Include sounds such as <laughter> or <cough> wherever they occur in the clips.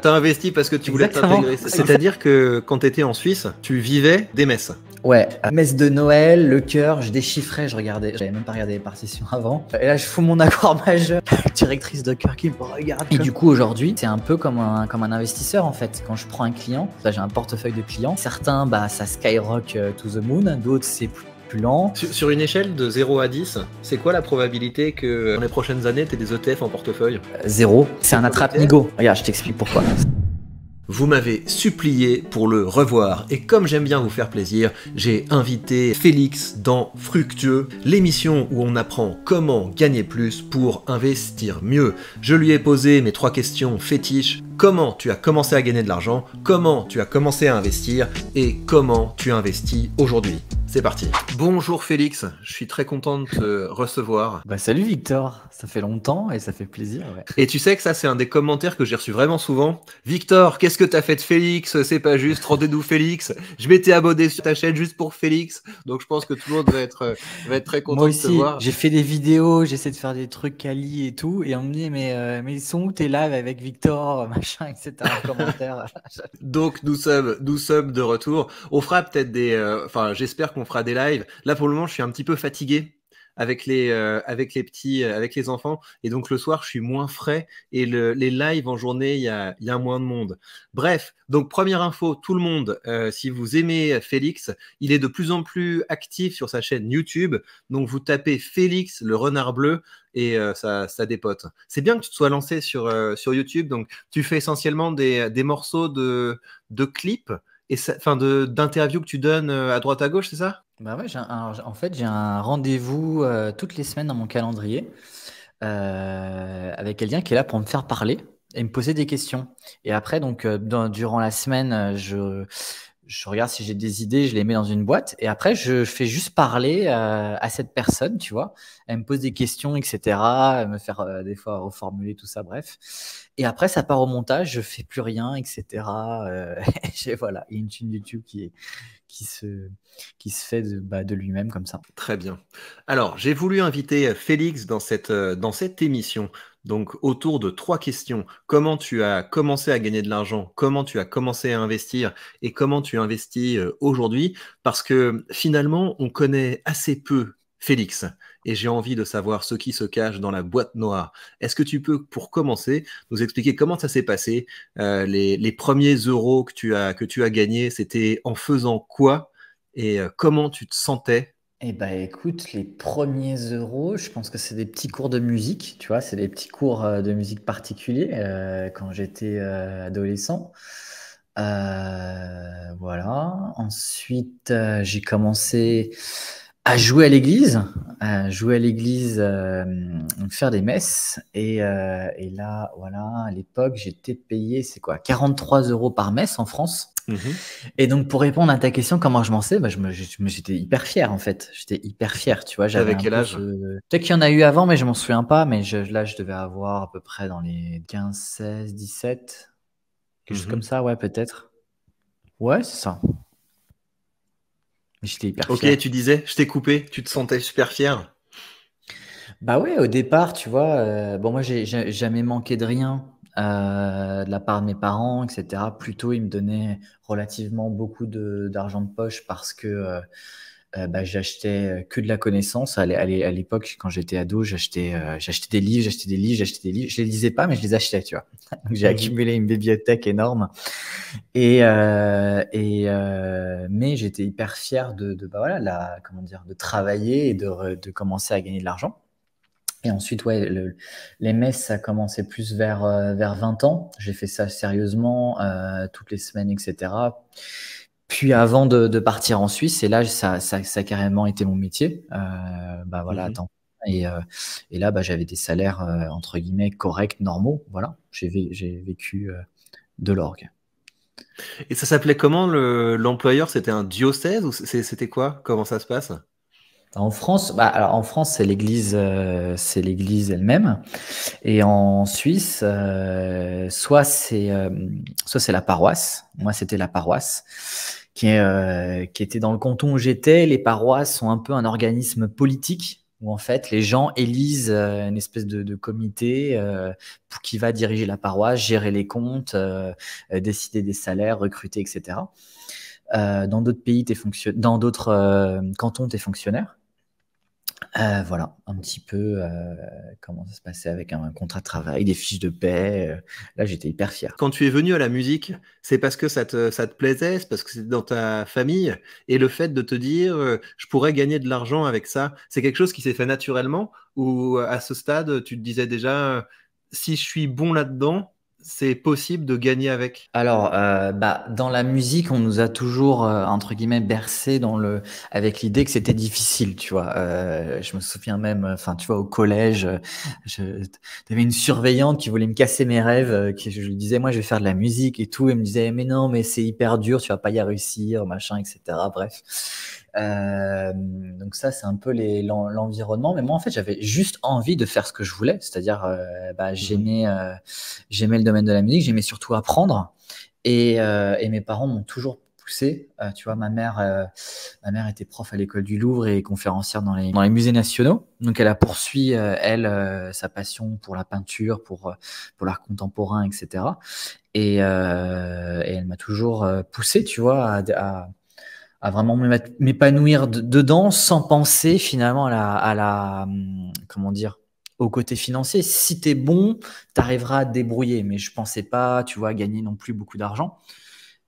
T'as investi parce que tu voulais t'intégrer. C'est-à-dire que quand t'étais en Suisse, tu vivais des messes. Ouais, messe de Noël, le cœur, je déchiffrais, je regardais, j'avais même pas regardé les partitions avant. Et là, je fous mon accord <laughs> majeur, directrice de cœur qui me regarde. Et du coup, aujourd'hui, c'est un peu comme un, comme un investisseur en fait. Quand je prends un client, j'ai un portefeuille de clients. Certains, bah, ça skyrock euh, to the moon. D'autres, c'est plus sur, une échelle de 0 à 10, c'est quoi la probabilité que dans les prochaines années, tu des ETF en portefeuille 0 euh, Zéro. C'est un attrape-nigo. Regarde, je t'explique pourquoi. Vous m'avez supplié pour le revoir et comme j'aime bien vous faire plaisir, j'ai invité Félix dans Fructueux, l'émission où on apprend comment gagner plus pour investir mieux. Je lui ai posé mes trois questions fétiches comment tu as commencé à gagner de l'argent, comment tu as commencé à investir et comment tu investis aujourd'hui. C'est parti. Bonjour Félix, je suis très content de te recevoir. Bah salut Victor, ça fait longtemps et ça fait plaisir. Et tu sais que ça c'est un des commentaires que j'ai reçu vraiment souvent. Victor, qu'est-ce que t'as fait de Félix C'est pas juste, rendez-nous Félix. Je m'étais abonné sur ta chaîne juste pour Félix, donc je pense que tout le monde va être, euh, très content de te voir. J'ai fait des vidéos, j'essaie de faire des trucs quali et tout, et on me dit mais, euh, mais ils sont où tes lives avec Victor <laughs> Donc nous sommes, de retour. On fera peut-être des, euh, enfin j'espère qu'on fera des lives. Là pour le moment, je suis un petit peu fatigué avec les, euh, avec les petits, euh, avec les enfants, et donc le soir, je suis moins frais et les lives en journée, il y a, y a, moins de monde. Bref, donc première info, tout le monde, si vous aimez Félix, il est de plus en plus actif sur sa chaîne YouTube. Donc vous tapez Félix le renard bleu, et euh, ça, ça, dépote. C'est bien que tu te sois lancé sur, euh, sur YouTube. Donc, tu fais essentiellement des, des morceaux de, de clips et enfin d'interviews que tu donnes euh, à droite à gauche, c'est ça bah ouais, en fait, j'ai un rendez-vous toutes les semaines dans mon calendrier avec quelqu'un qui est là pour me faire parler et me poser des questions. Et après, donc, durant la semaine, je, je regarde si j'ai des idées, je les mets dans une boîte et après je fais juste parler euh, à cette personne, tu vois. Elle me pose des questions, etc. Elle me faire euh, des fois reformuler tout ça, bref. Et après ça part au montage, je fais plus rien, etc. Euh, <laughs> voilà, il y a une chaîne YouTube qui est, qui se, qui se fait bah, de, lui-même comme ça. Très bien. Alors, j'ai voulu inviter euh, Félix dans cette, euh, dans cette émission. Donc, autour de trois questions. Comment tu as commencé à gagner de l'argent Comment tu as commencé à investir Et comment tu investis euh, aujourd'hui Parce que finalement, on connaît assez peu Félix et j'ai envie de savoir ce qui se cache dans la boîte noire. Est-ce que tu peux, pour commencer, nous expliquer comment ça s'est passé euh, les, premiers euros que tu as, que tu as gagnés, c'était en faisant quoi et euh, comment tu te sentais eh bien, écoute, les premiers euros, je pense que c'est des petits cours de musique, tu vois, c'est des petits cours euh, de musique particuliers quand j'étais adolescent. voilà. Ensuite, j'ai commencé à jouer à l'église, à jouer à l'église, euh, faire des messes. Euh, et, là, voilà, à l'époque, j'étais payé, c'est quoi, 43 euros par messe en France. Mhm. Et donc, pour répondre à ta question, comment je m'en sais bah, J'étais hyper fier, en fait. J'étais hyper fier, tu vois. J'avais quel âge Peut-être qu'il y en a eu avant, mais je m'en souviens pas. Mais là, je devais avoir à peu près dans les 15, 16, 17, quelque chose mhm. comme ça, ouais, peut-être. Ouais, c'est ça. Ok, tu disais, je t'ai coupé, tu te sentais super fier. Bah ouais, au départ, tu vois, euh, bon, moi, j'ai jamais manqué de rien euh, de la part de mes parents, etc. Plutôt, ils me donnaient relativement beaucoup d'argent de, poche parce que euh, euh, bah, j'achetais euh, que de la connaissance. À l'époque, quand j'étais ado, j'achetais euh, j'achetais des livres, j'achetais des livres, j'achetais des livres. Je les lisais pas, mais je les achetais, tu vois. <laughs> j'ai mmh accumulé une bibliothèque énorme. Et, euh, et mais j'étais hyper fier de, de bah, voilà, la, comment dire, de travailler et de, de commencer à gagner de l'argent. Et ensuite, ouais, les messes, ça commençait plus vers, vers 20 ans. J'ai fait ça sérieusement, toutes les semaines, etc. Puis avant de, partir en Suisse, et là, ça, ça, a carrément été mon métier. Euh, bah voilà, mhm. attends. Et, euh, et là, bah, j'avais des salaires euh, entre guillemets corrects, normaux. Voilà, j'ai vécu de l'orgue. Et ça s'appelait comment l'employeur C'était un diocèse ou c'était quoi Comment ça se passe en France, bah, alors en France, c'est l'église, euh, c'est l'église elle-même, et en Suisse, euh, soit c'est, euh, soit c'est la paroisse. Moi, c'était la paroisse qui qui était dans le canton où j'étais. Les paroisses sont un peu un organisme politique où en fait les gens élisent une espèce de, de comité pour qui va diriger la paroisse, gérer les comptes, décider des salaires, recruter, etc. Euh, dans d'autres pays, fonction dans d'autres cantons, tu es fonctionnaire. Euh, voilà, un petit peu euh, comment ça se passait avec un, contrat de travail, des fiches de paix. Euh, là, j'étais hyper fier. Quand tu es venu à la musique, c'est parce que ça te, ça te plaisait, c'est parce que c'est dans ta famille. Et le fait de te dire, je pourrais gagner de l'argent avec ça, c'est quelque chose qui s'est fait naturellement ou à ce stade, tu te disais déjà, si je suis bon là-dedans, c'est possible de gagner avec Alors, euh, bah, dans la musique, on nous a toujours, euh, entre guillemets, bercé dans le... avec l'idée que c'était difficile, tu vois. Euh, je me souviens même, enfin, tu vois, au collège, euh, j'avais une surveillante qui voulait me casser mes rêves, qui, je lui disais, moi, je vais faire de la musique et tout. Elle me disait, mais non, mais c'est hyper dur, tu vas pas y réussir, machin, etc. Bref. Euh, donc ça, c'est un peu l'environnement. Mais moi, en fait, j'avais juste envie de faire ce que je voulais, c'est-à-dire, euh, bah, mhm. j'aimais, euh, j'aimais le domaine de la musique, j'aimais surtout apprendre. Et, et mes parents m'ont toujours poussé. tu vois, ma mère, ma mère était prof à l'école du Louvre et conférencière dans les, dans les musées nationaux. Donc, elle a poursuivi elle sa passion pour la peinture, pour pour l'art contemporain, etc. Et, et elle m'a toujours poussé, tu vois, à, à à vraiment m'épanouir dedans sans penser finalement à hum, comment dire au côté financier. Si tu es bon, tu arriveras à te débrouiller. Mais je pensais pas, tu vois, gagner non plus beaucoup d'argent.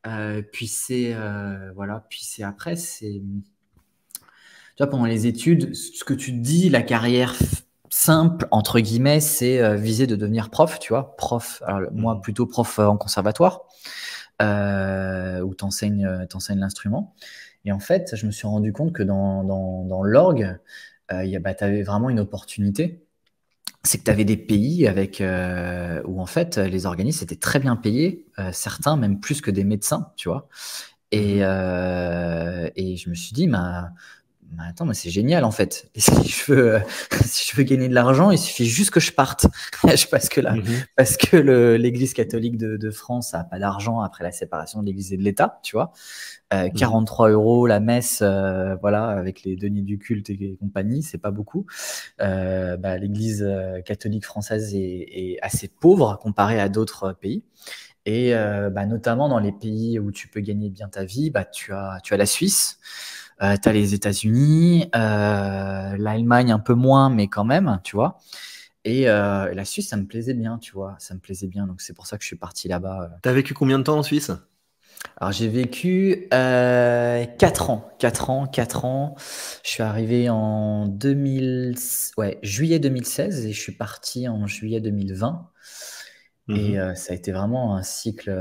Euh, puis c'est euh, voilà, puis c'est après, c'est tu pendant les études, ce que tu dis, la carrière simple entre guillemets, c'est euh, viser de devenir prof, tu vois, prof. Mmh. moi plutôt prof en conservatoire où tu enseignes l'instrument. Et en fait, je me suis rendu compte que dans, dans, dans l'orgue, euh, bah, tu avais vraiment une opportunité. C'est que tu avais des pays avec, euh, où en fait les organismes étaient très bien payés, euh, certains même plus que des médecins, tu vois. Et, mmh. et je me suis dit, bah, bah, attends, c'est génial en fait. si je veux, euh, <laughs> si je veux gagner de l'argent, il suffit juste que je parte. <laughs> Mhm. parce que là, parce que l'Église catholique de, France n'a pas d'argent après la séparation de l'Église et de l'État, tu vois. 43 euh, mhm. euros la messe, euh, voilà, avec les deniers du culte et compagnie, c'est pas beaucoup. Bah, L'Église catholique française est, assez pauvre comparée à d'autres pays. Et bah, notamment dans les pays où tu peux gagner bien ta vie, bah, tu, as, tu as la Suisse. Euh, t'as tu as les États-Unis, euh, l'Allemagne un peu moins, mais quand même, tu vois. Euh, et la Suisse, ça me plaisait bien, tu vois. Ça me plaisait bien, donc c'est pour ça que je suis parti là-bas. Tu as vécu combien de temps en Suisse alors j'ai vécu euh, 4 ans, 4 ans, 4 ans. Je suis arrivé en 2000, ouais, juillet 2016 et je suis parti en juillet 2020. Et mhm. ça a été vraiment un cycle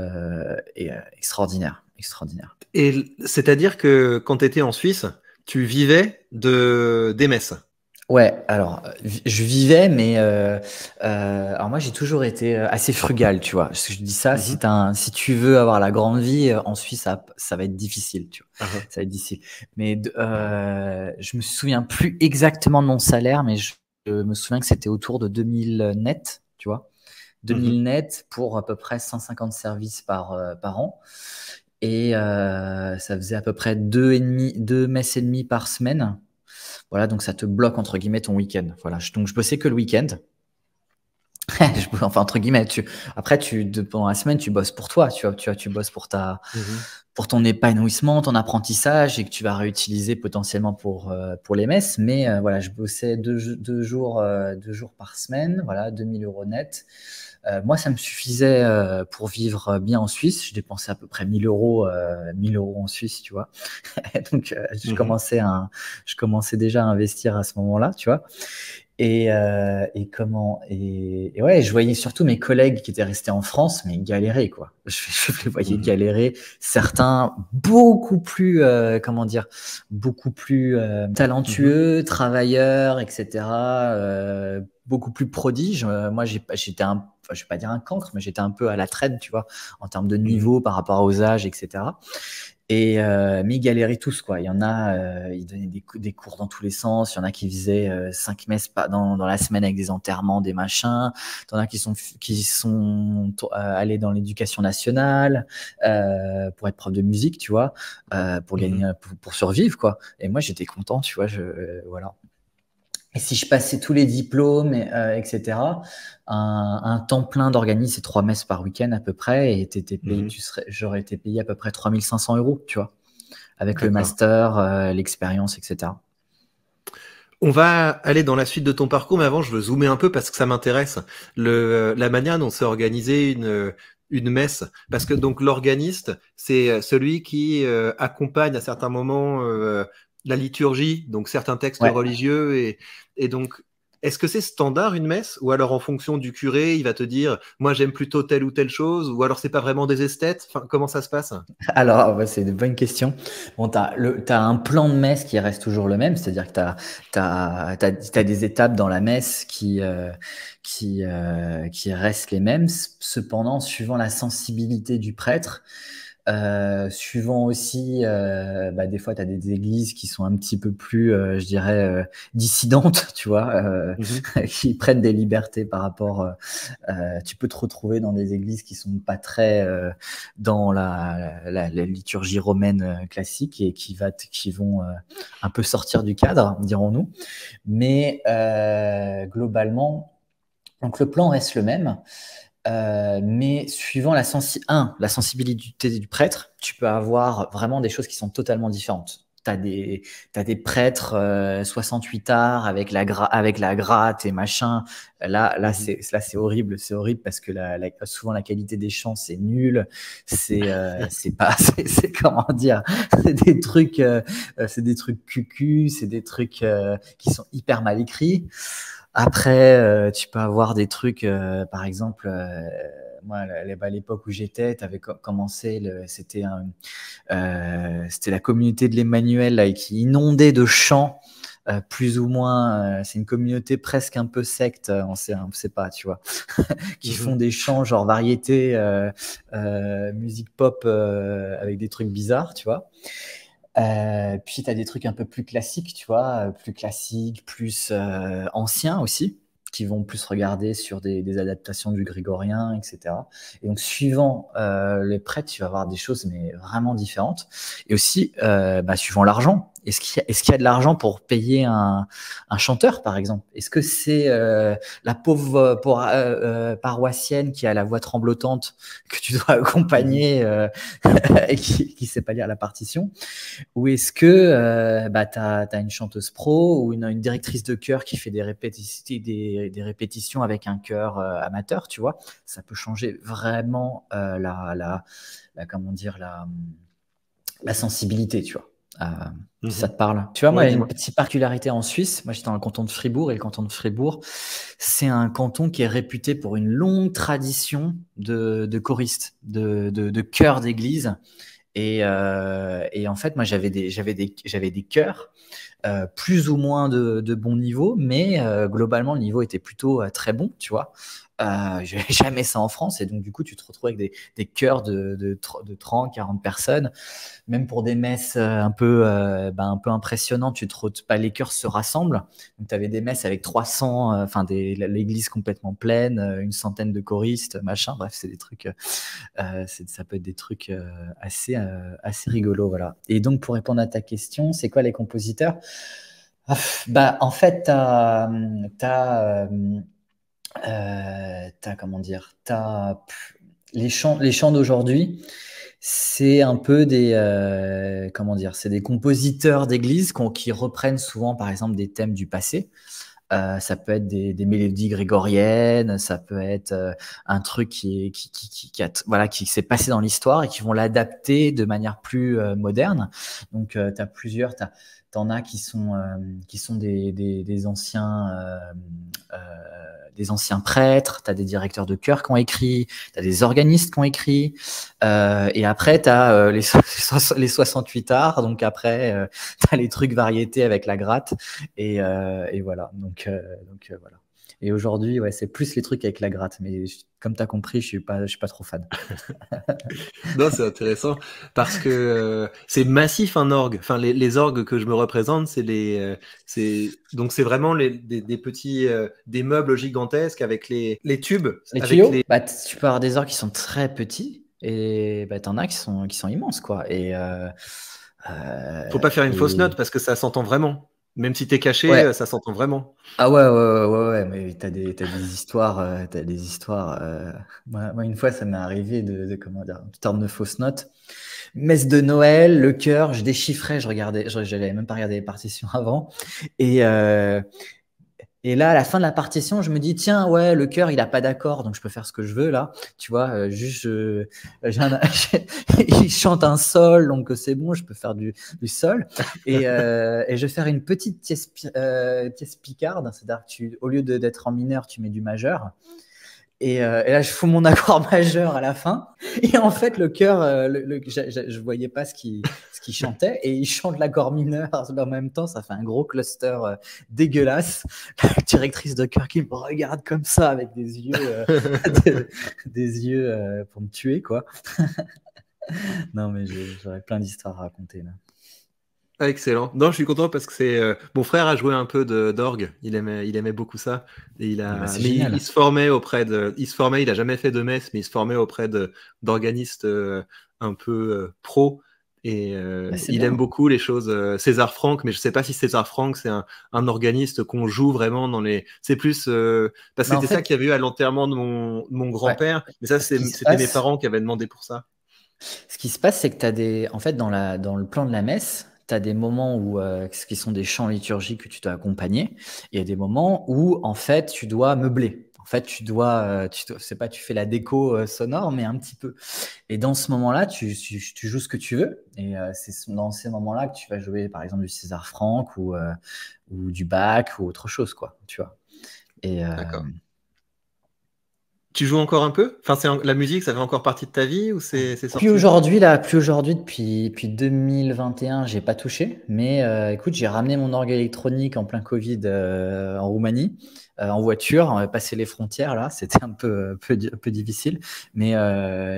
extraordinaire extraordinaire. Et c'est-à-dire que quand tu étais en Suisse, tu vivais de, des messes Ouais, alors je vivais, mais euh, euh, alors moi j'ai toujours été euh, assez frugal, tu vois. Je dis ça, si, mhm. si tu veux avoir la grande vie en Suisse, ça, ça va être difficile, tu vois. Ah ah. Ça va être difficile. Mais je me souviens plus exactement de mon salaire, mais je, me souviens que c'était autour de 2000 net, tu vois. 2000 mhm. net pour à peu près 150 services par, par an. Et euh, ça faisait à peu près deux, et demi, deux messes et demi par semaine. Voilà, donc ça te bloque entre guillemets ton week-end. Voilà, je, donc je bossais que le week-end. <laughs> enfin entre guillemets, après tu pendant la semaine tu bosses pour toi, tu vois, tu, tu bosses pour ta, mm-hmm. pour ton épanouissement, ton apprentissage et que tu vas réutiliser potentiellement pour euh, pour les messes. Mais euh, voilà, je bossais deux, jours deux jours par semaine, voilà, 2000 euros net. Euh, moi, ça me suffisait euh, pour vivre bien en Suisse. Je dépensais à peu près 1000 euros, 1000 euh, euros en Suisse, tu vois. <laughs> Donc, je, mmh commençais à, je commençais déjà à investir à ce moment-là, tu vois. Et, et, comment et, ouais, je voyais surtout mes collègues qui étaient restés en France, mais galérer quoi. <laughs> Je, les voyais mmh galérer. Certains beaucoup plus comment dire, beaucoup plus talentueux, mmh travailleurs, etc. beaucoup plus prodiges. moi, j'étais un enfin, je vais pas dire un cancre, mais j'étais un peu à la traîne, tu vois, en termes de mm. niveau par rapport aux âges, etc. Et euh, mais ils galéraient tous, quoi. Il y en a, euh, ils donnaient des, cours dans tous les sens. Il y en a qui faisaient euh, cinq messes dans, dans la semaine avec des enterrements, des machins. Il y en a qui sont qui sont euh, allés dans l'éducation nationale pour être prof de musique, tu vois, pour mm-hmm. gagner, pour, survivre, quoi. Et moi, j'étais content, tu vois. Je voilà. Et si je passais tous les diplômes, etc., euh, un, temps plein d'organisme, c'est trois messes par week-end à peu près, et mhm. j'aurais été payé à peu près 3500 euros, tu vois, avec le master, euh, l'expérience, etc. On va aller dans la suite de ton parcours, mais avant, je veux zoomer un peu parce que ça m'intéresse. la manière dont s'est organisée une, une messe. Parce que donc l'organiste, c'est celui qui euh, accompagne à certains moments la liturgie, donc certains textes religieux. Et, donc, est-ce que c'est standard une messe Ou alors en fonction du curé, il va te dire moi j'aime plutôt telle ou telle chose Ou alors c'est pas vraiment des esthètes enfin, Comment ça se passe <laughs> Alors, c'est une bonne question. Bon, tu as, un plan de messe qui reste toujours le même, c'est-à-dire que tu as, as, des étapes dans la messe qui, euh, qui, euh, qui restent les mêmes. Cependant, suivant la sensibilité du prêtre, euh, suivant aussi, euh, bah, des fois, tu as des églises qui sont un petit peu plus, euh, je dirais, dissidentes, <laughs> tu vois, mhm. <laughs> qui prennent des libertés par rapport. tu peux te retrouver dans des églises qui sont pas très dans la, la, la, liturgie romaine classique et qui, va qui vont un peu sortir du cadre, dirons-nous. Mais globalement, donc le plan reste le même. Euh, mais suivant la, sensi un, la sensibilité du prêtre, tu peux avoir vraiment des choses qui sont totalement différentes t'as des, as des prêtres 68 euh, arts avec la, avec la gratte et machin. Là, là mmh c'est là c'est horrible, c'est horrible parce que la, souvent la qualité des chants c'est nul, c'est euh, <laughs> c'est pas <laughs> c'est comment dire, c'est des trucs euh, c'est des trucs cucu, c'est des trucs qui sont hyper mal écrits. Après, tu peux avoir des trucs, par exemple moi, à bah, l'époque où j'étais, tu avais commencé, euh, c'était la communauté de l'Emmanuel qui inondait de chants. Euh, plus ou moins, euh, c'est une communauté presque un peu secte, on sait, hein, sait pas, tu vois, <laughs> qui mhm. font des chants genre variété, musique pop avec des trucs bizarres, tu vois. puis tu as des trucs un peu plus classiques, tu vois, plus classiques, plus anciens aussi qui vont plus regarder sur des, adaptations du grégorien, etc. Et donc, suivant euh, les prêtres, tu vas avoir des choses mais vraiment différentes. Et aussi, euh, bah, suivant l'argent. Est-ce qu'il y, a de l'argent pour payer un, chanteur, par exemple Est-ce que c'est euh, la pauvre pour, paroissienne qui a la voix tremblotante que tu dois <laughs> accompagner mmh. <laughs> et qui ne sait pas lire la partition Ou est-ce que bah, tu as, une chanteuse pro ou une, une directrice de chœur qui fait des répétitions, des des, répétitions avec un chœur euh, amateur, tu vois, ça peut changer vraiment euh, la, comment dire, la, sensibilité, tu vois. ça te parle. Tu vois, moi, il y a une petite particularité en Suisse. Moi, j'étais dans le canton de Fribourg et le canton de Fribourg, c'est un canton qui est réputé pour une longue tradition de, choristes, de, chœurs d'église. Euh, et, en fait, moi, j'avais des, j'avais des, j'avais des chœurs euh, plus ou moins de, de bon niveau, mais euh, globalement, le niveau était plutôt euh, très bon, tu vois. Euh, <laughs> jamais ça en France. Et donc, du coup, tu te retrouves avec des, des chœurs de, de, de, 30, 40 personnes. Même pour des messes euh, un peu, euh, bah, un peu impressionnantes, tu te, pas, bah, les chœurs se rassemblent. Donc, tu avais des messes avec 300, euh, enfin, des l'église complètement pleine, une centaine de choristes, machin. Bref, c'est des trucs, ça peut être des trucs assez, assez rigolos. Voilà. Et donc, pour répondre à ta question, c'est quoi les compositeurs ah, bah, en fait, tu euh, t'as comment dire, les chants, les chants d'aujourd'hui, c'est un peu des, euh, comment dire, c'est des compositeurs d'église qui reprennent souvent, par exemple, des thèmes du passé. Euh, ça peut être des, mélodies grégoriennes, ça peut être un truc qui, qui, qui, voilà, qui s'est passé dans l'histoire et qui vont l'adapter de manière plus moderne. Donc, tu as plusieurs, T'en as qui sont, euh, qui sont des, des, anciens euh, euh, des anciens prêtres, t'as des directeurs de chœur qui ont écrit, t'as des organistes qui ont écrit, et après, t'as les, <laughs> les, 68 arts, donc après, les trucs variétés avec la gratte, et, et voilà. Donc, donc voilà. Et aujourd'hui, ouais, c'est plus les trucs avec la gratte. Mais comme tu as compris, je suis pas, je suis pas trop fan. <laughs> non, c'est intéressant parce que euh, c'est massif un orgue. Enfin, les, les, orgues que je me représente, c'est les, euh, donc c'est vraiment des, petits, euh, des meubles gigantesques avec les, les tubes. Bah, tu peux avoir des orgues qui sont très petits et bah, en as qui sont, qui sont immenses, quoi. Et faut pas faire une fausse note parce que ça s'entend vraiment. Même si t'es caché, euh, ça s'entend vraiment. Ah ouais, ouais, ouais, ouais, mais t'as des, des histoires, t'as des histoires. Euh, euh, moi, une fois, ça m'est arrivé de, comment dire, en termes de fausses notes. Messe de Noël, le Cœur, je déchiffrais, je regardais, Je j'allais même pas regarder les partitions <laughs> avant, et, euh, et là, à la fin de la partition, je me dis, tiens, ouais, le cœur, il n'a pas d'accord, donc je peux faire ce que je veux là. Tu vois, euh, juste, euh, <laughs> il chante un sol, donc euh, c'est bon, je peux faire du, sol. Et, je vais faire une petite pièce, pièce picarde, c'est-à-dire au lieu d'être en mineur, tu mets du majeur. Euh, et, là, je fous mon accord <laughs> majeur à la fin. Et en fait, le cœur, euh, je, ne voyais pas ce qu'il ce qui chantait. Et il chante l'accord mineur <laughs> en même temps. Ça fait un gros cluster euh, dégueulasse. La directrice de cœur qui me regarde comme ça avec des yeux, <laughs> des yeux pour me tuer, quoi. non, mais j'aurais plein d'histoires à raconter là. Ah, excellent. Non, je suis content parce que c'est euh, mon frère a joué un peu d'orgue. Il aimait, il aimait beaucoup ça. Et il ah bah, il, se formait auprès de, il se formait. Il a jamais fait de messe, mais il se formait auprès d'organistes euh, un peu euh, pro. Et bah, il aime beaucoup les choses. César Franck, mais je sais pas si César Franck c'est un, organiste qu'on joue vraiment dans les. C'est plus. Parce que bah, c'était ça qu'il y avait eu à l'enterrement de mon, grand-père. Mais ça, c'était mes parents qui avaient demandé pour ça. Ce qui se passe, c'est que tu as des. En fait, dans le plan de la messe, tu as des moments où, euh, ce qui sont des chants liturgiques que tu dois accompagner, et il y a des moments où, en fait, tu dois meubler. En fait, tu dois, euh, tu sais pas, tu fais la déco euh, sonore, mais un petit peu. Et dans ce moment-là, tu, joues ce que tu veux. Et c'est dans ces moments-là que tu vas jouer, par exemple, du César Franck ou, du Bach ou autre chose, quoi. Tu vois. Et, tu joues encore un peu Enfin, c'est la musique, ça fait encore partie de ta vie ou c'est Plus aujourd'hui là, plus aujourd'hui depuis, depuis 2021, j'ai pas touché. Mais euh, écoute, j'ai ramené mon orgue électronique en plein Covid euh, en Roumanie euh, en voiture, euh, passer les frontières, là, <laughs> c'était un peu, euh, peu, peu, difficile. Mais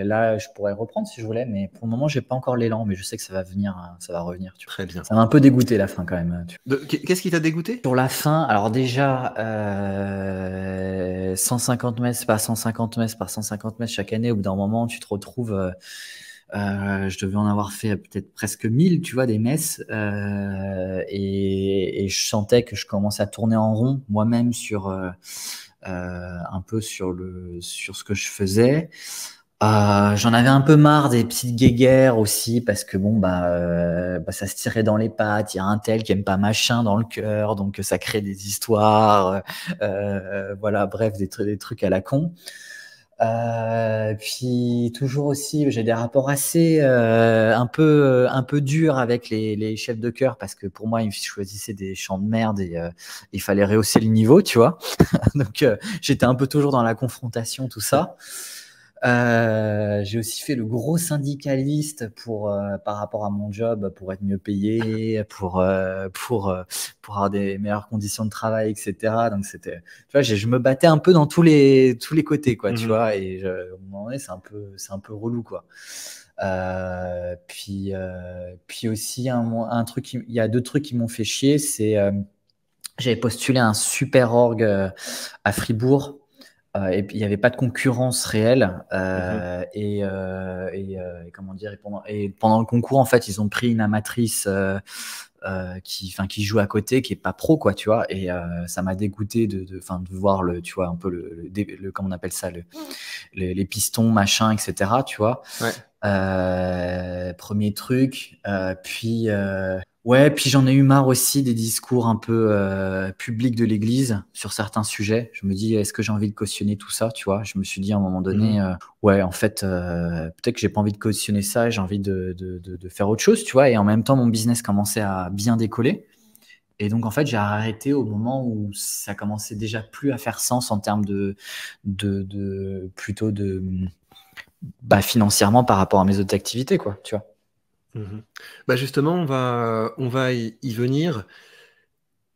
là, je pourrais reprendre si je voulais, mais pour le moment, j'ai pas encore l'élan, mais je sais que ça va venir, hein, ça va revenir. Tu Très bien. Ça m'a un peu dégoûté la fin quand même. Hein, qu'est-ce qui t'a dégoûté Pour la fin, alors déjà, euh, 150 mètres par 150 mètres par 150 mètres chaque année, au bout d'un moment, tu te retrouves. Euh, je devais en avoir fait peut-être presque 1000, tu vois, des messes. Euh, et, et, je sentais que je commençais à tourner en rond moi-même sur euh, euh un peu sur le sur ce que je faisais. Euh, j'en avais un peu marre des petites guéguerres aussi parce que bon bah, euh, bah ça se tirait dans les pattes. Il y a un tel qui aime pas machin dans le cœur, donc ça crée des histoires. voilà, bref, des trucs à la con. Euh, puis toujours aussi, j'ai des rapports assez euh, un peu euh, un peu durs avec les, les chefs de cœur parce que pour moi ils choisissaient des champs de merde et il fallait rehausser le niveau, tu vois. <laughs> Donc j'étais un peu toujours dans la confrontation tout ça. Euh, j'ai aussi fait le gros syndicaliste pour euh, par rapport à mon job pour être mieux payé, pour euh, pour euh, pour avoir des meilleures conditions de travail, etc. Donc c'était, tu vois, je me battais un peu dans tous les tous les côtés, quoi, tu mmh vois. Et je, au moment donné, c'est un peu c'est un peu relou, quoi. puis puis aussi un, un truc, il y a deux trucs qui m'ont fait chier, c'est j'avais postulé un super orgue à Fribourg euh, et puis il n'y avait pas de concurrence réelle. Mmh euh, euh, et, euh, et, comment dire, et pendant, et pendant, le concours, en fait, ils ont pris une amatrice euh, qui, enfin, qui joue à côté, qui est pas pro, quoi, tu vois. Et ça m'a dégoûté de, de, fin, de voir le, tu vois, un peu le, comment on appelle ça, le, les pistons, machin, etc. Tu vois. Ouais. premier truc, puis Ouais, puis j'en ai eu marre aussi des discours un peu euh, publics de l'Église sur certains sujets. Je me dis, est-ce que j'ai envie de cautionner tout ça, tu vois Je me suis dit à un moment donné, mmh. euh, ouais, en fait, euh, peut-être que j'ai pas envie de cautionner ça, j'ai envie de, faire autre chose, tu vois Et en même temps, mon business commençait à bien décoller. Et donc, en fait, j'ai arrêté au moment où ça commençait déjà plus à faire sens en termes de, de, plutôt de, bah, financièrement par rapport à mes autres activités, quoi, tu vois Mhm. Bah justement, on va, on va y, venir.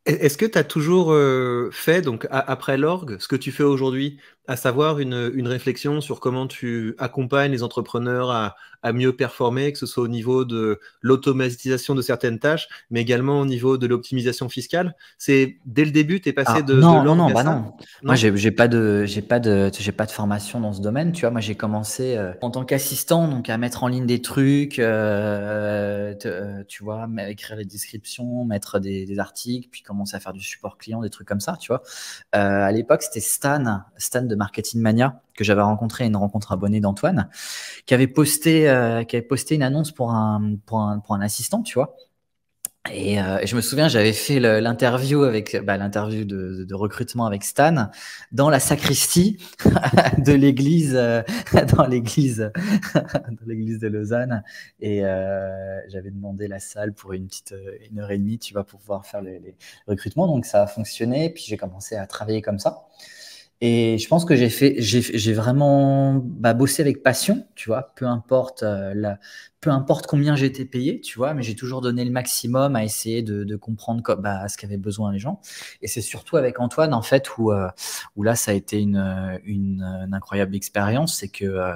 Est-ce que tu as toujours euh, fait, donc après l'orgue, ce que tu fais aujourd'hui à savoir une, une, réflexion sur comment tu accompagnes les entrepreneurs à, à mieux performer, que ce soit au niveau de l'automatisation de certaines tâches, mais également au niveau de l'optimisation fiscale. C'est dès le début, tu es passé ah, de, non, bah non, non, bah non, Moi, j'ai pas de, j'ai pas de, j'ai pas de formation dans ce domaine. Tu vois, moi, j'ai commencé euh, en tant qu'assistant, donc à mettre en ligne des trucs, euh, euh, tu vois, écrire les descriptions, mettre des, articles, puis commencer à faire du support client, des trucs comme ça, tu vois. à l'époque, c'était Stan, Stan de de Marketing Mania que j'avais rencontré, une rencontre abonnée d'Antoine, qui avait posté, euh, qui avait posté une annonce pour un, pour un, pour un assistant, tu vois. Et euh, je me souviens, j'avais fait l'interview avec bah, l'interview de, recrutement avec Stan dans la sacristie <laughs> de l'église euh, <laughs> dans l'église <laughs> dans l'église de Lausanne. Et j'avais demandé la salle pour une petite une heure et demie, tu vas pouvoir faire les, les recrutements. Donc ça a fonctionné. Puis j'ai commencé à travailler comme ça. Et je pense que j'ai fait, j'ai vraiment bah, bossé avec passion, tu vois, peu importe, euh, la, peu importe combien j'étais payé, tu vois, mais j'ai toujours donné le maximum à essayer de, comprendre bah, ce qu'avaient besoin les gens. Et c'est surtout avec Antoine, en fait, où, euh, où là, ça a été une, une, incroyable expérience, c'est que euh,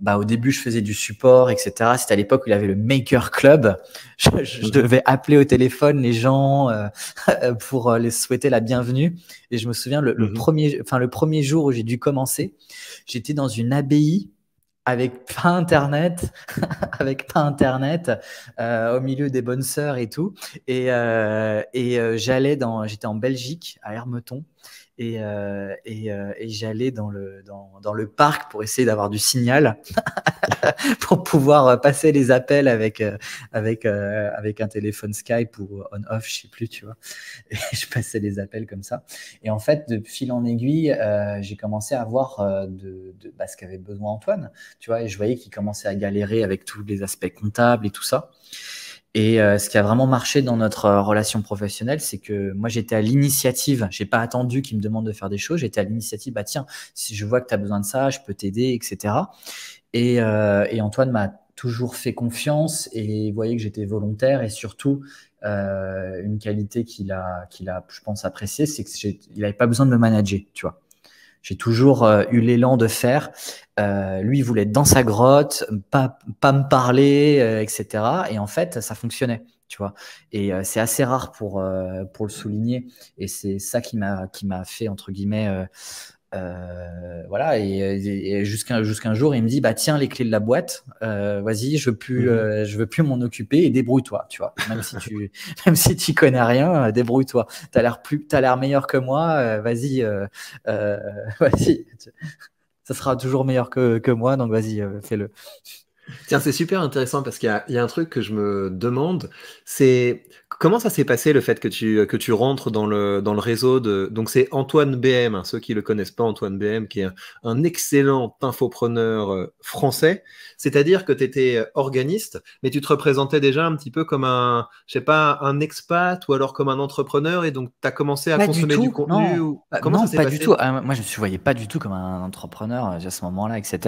bah, au début, je faisais du support, etc. C'était à l'époque où il y avait le Maker Club. <laughs> Je, mhm. devais appeler au téléphone les gens euh, <laughs> pour euh, les souhaiter la bienvenue. Et je me souviens, le, mhm. premier, enfin, le premier jour où j'ai dû commencer, j'étais dans une abbaye avec pas internet, <laughs> avec pas internet, euh, au milieu des bonnes sœurs et tout. Et, et j'allais dans, j'étais en Belgique, à Hermeton et, euh, et, euh, et j'allais dans le, dans, dans, le parc pour essayer d'avoir du signal <laughs> pour pouvoir passer les appels avec, euh, avec, euh, avec un téléphone Skype ou on-off, je sais plus, tu vois. <laughs> Et je passais les appels comme ça. Et en fait, de fil en aiguille, j'ai commencé à voir de, de bah, ce qu'avait besoin Antoine, tu vois, et je voyais qu'il commençait à galérer avec tous les aspects comptables et tout ça. Et euh, ce qui a vraiment marché dans notre euh, relation professionnelle, c'est que moi, j'étais à l'initiative. J'ai pas attendu qu'il me demande de faire des choses. J'étais à l'initiative. Bah tiens, si je vois que tu as besoin de ça, je peux t'aider, etc. Euh, et, Antoine m'a toujours fait confiance et voyait que j'étais volontaire et surtout une qualité qu'il a, qu'il a, je pense, appréciée, c'est qu'il n'avait pas besoin de me manager, tu vois. J'ai toujours euh, eu l'élan de faire. Euh, lui, il voulait être dans sa grotte, pas, pas me parler, euh, etc. Et en fait, ça fonctionnait, tu vois. Et c'est assez rare pour, pour le souligner. Et c'est ça qui m'a, qui m'a fait, entre guillemets, euh, voilà, et, et jusqu'à jusqu'un jour, il me dit bah tiens les clés de la boîte, euh, vas-y, je veux mhm. euh, je veux plus m'en occuper et débrouille-toi, tu vois. Même si tu, <laughs> même si tu connais rien, euh, débrouille-toi. T'as l'air plus, t'as l'air meilleur que moi, vas-y, <laughs> vas-y. Ça sera toujours meilleur que, que moi, donc vas-y, fais-le. Tiens, c'est super intéressant parce qu'il y, y, a un truc que je me demande, c'est Comment ça s'est passé le fait que tu, que tu rentres dans le, dans le réseau de. Donc, c'est Antoine BM, hein, ceux qui ne le connaissent pas, Antoine BM, qui est un, excellent infopreneur euh, français. C'est-à-dire que tu étais euh, organiste, mais tu te représentais déjà un petit peu comme un, je sais pas, un expat ou alors comme un entrepreneur, et donc tu as commencé à consommer du, contenu non. Comment pas du tout. Ah, moi, je ne me voyais pas du tout comme un entrepreneur euh, à ce moment-là, etc.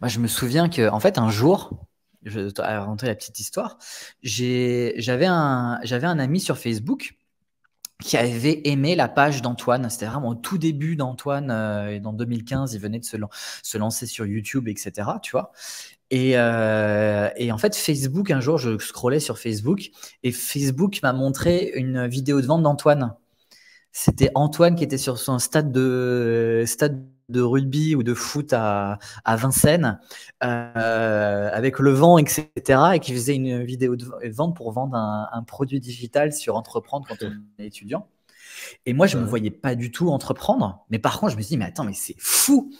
Moi, je me souviens que, en fait, un jour, je, à rentrer la petite histoire, j'avais un, un ami sur Facebook qui avait aimé la page d'Antoine. C'était vraiment au tout début d'Antoine. Euh, dans 2015, il venait de se, lancer sur YouTube, etc. Tu vois euh, et, en fait, Facebook, un jour, je scrollais sur Facebook et Facebook m'a montré une vidéo de vente d'Antoine. C'était Antoine qui était sur son stade de, stade de rugby ou de foot à, Vincennes euh, avec le vent, etc. et qui faisait une vidéo de vente pour vendre un, produit digital sur entreprendre quand on est étudiant. Et moi, je ne me voyais pas du tout entreprendre. Mais par contre, je me suis dit, mais attends, mais c'est fou.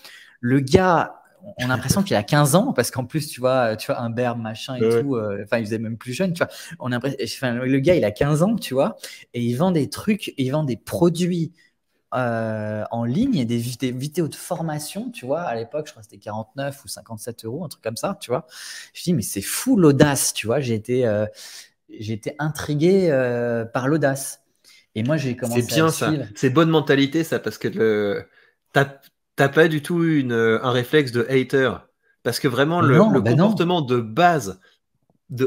Le gars, on a l'impression qu'il a 15 ans parce qu'en plus tu vois tu vois un berbe machin et tout euh, enfin il faisait même plus jeune tu vois on a le gars il a 15 ans tu vois et il vend des trucs il vend des produits euh, en ligne, et des, vidéos de formation, tu vois. À l'époque, je crois que c'était 49 ou 57 euros, un truc comme ça, tu vois. Je dis, mais c'est fou l'audace, tu vois. J'ai été, euh, intrigué euh, par l'audace. Et moi, j'ai commencé à. C'est bien ça. C'est bonne mentalité, ça, parce que le... t'as pas du tout une, un réflexe de hater. Parce que vraiment, le, bah comportement de base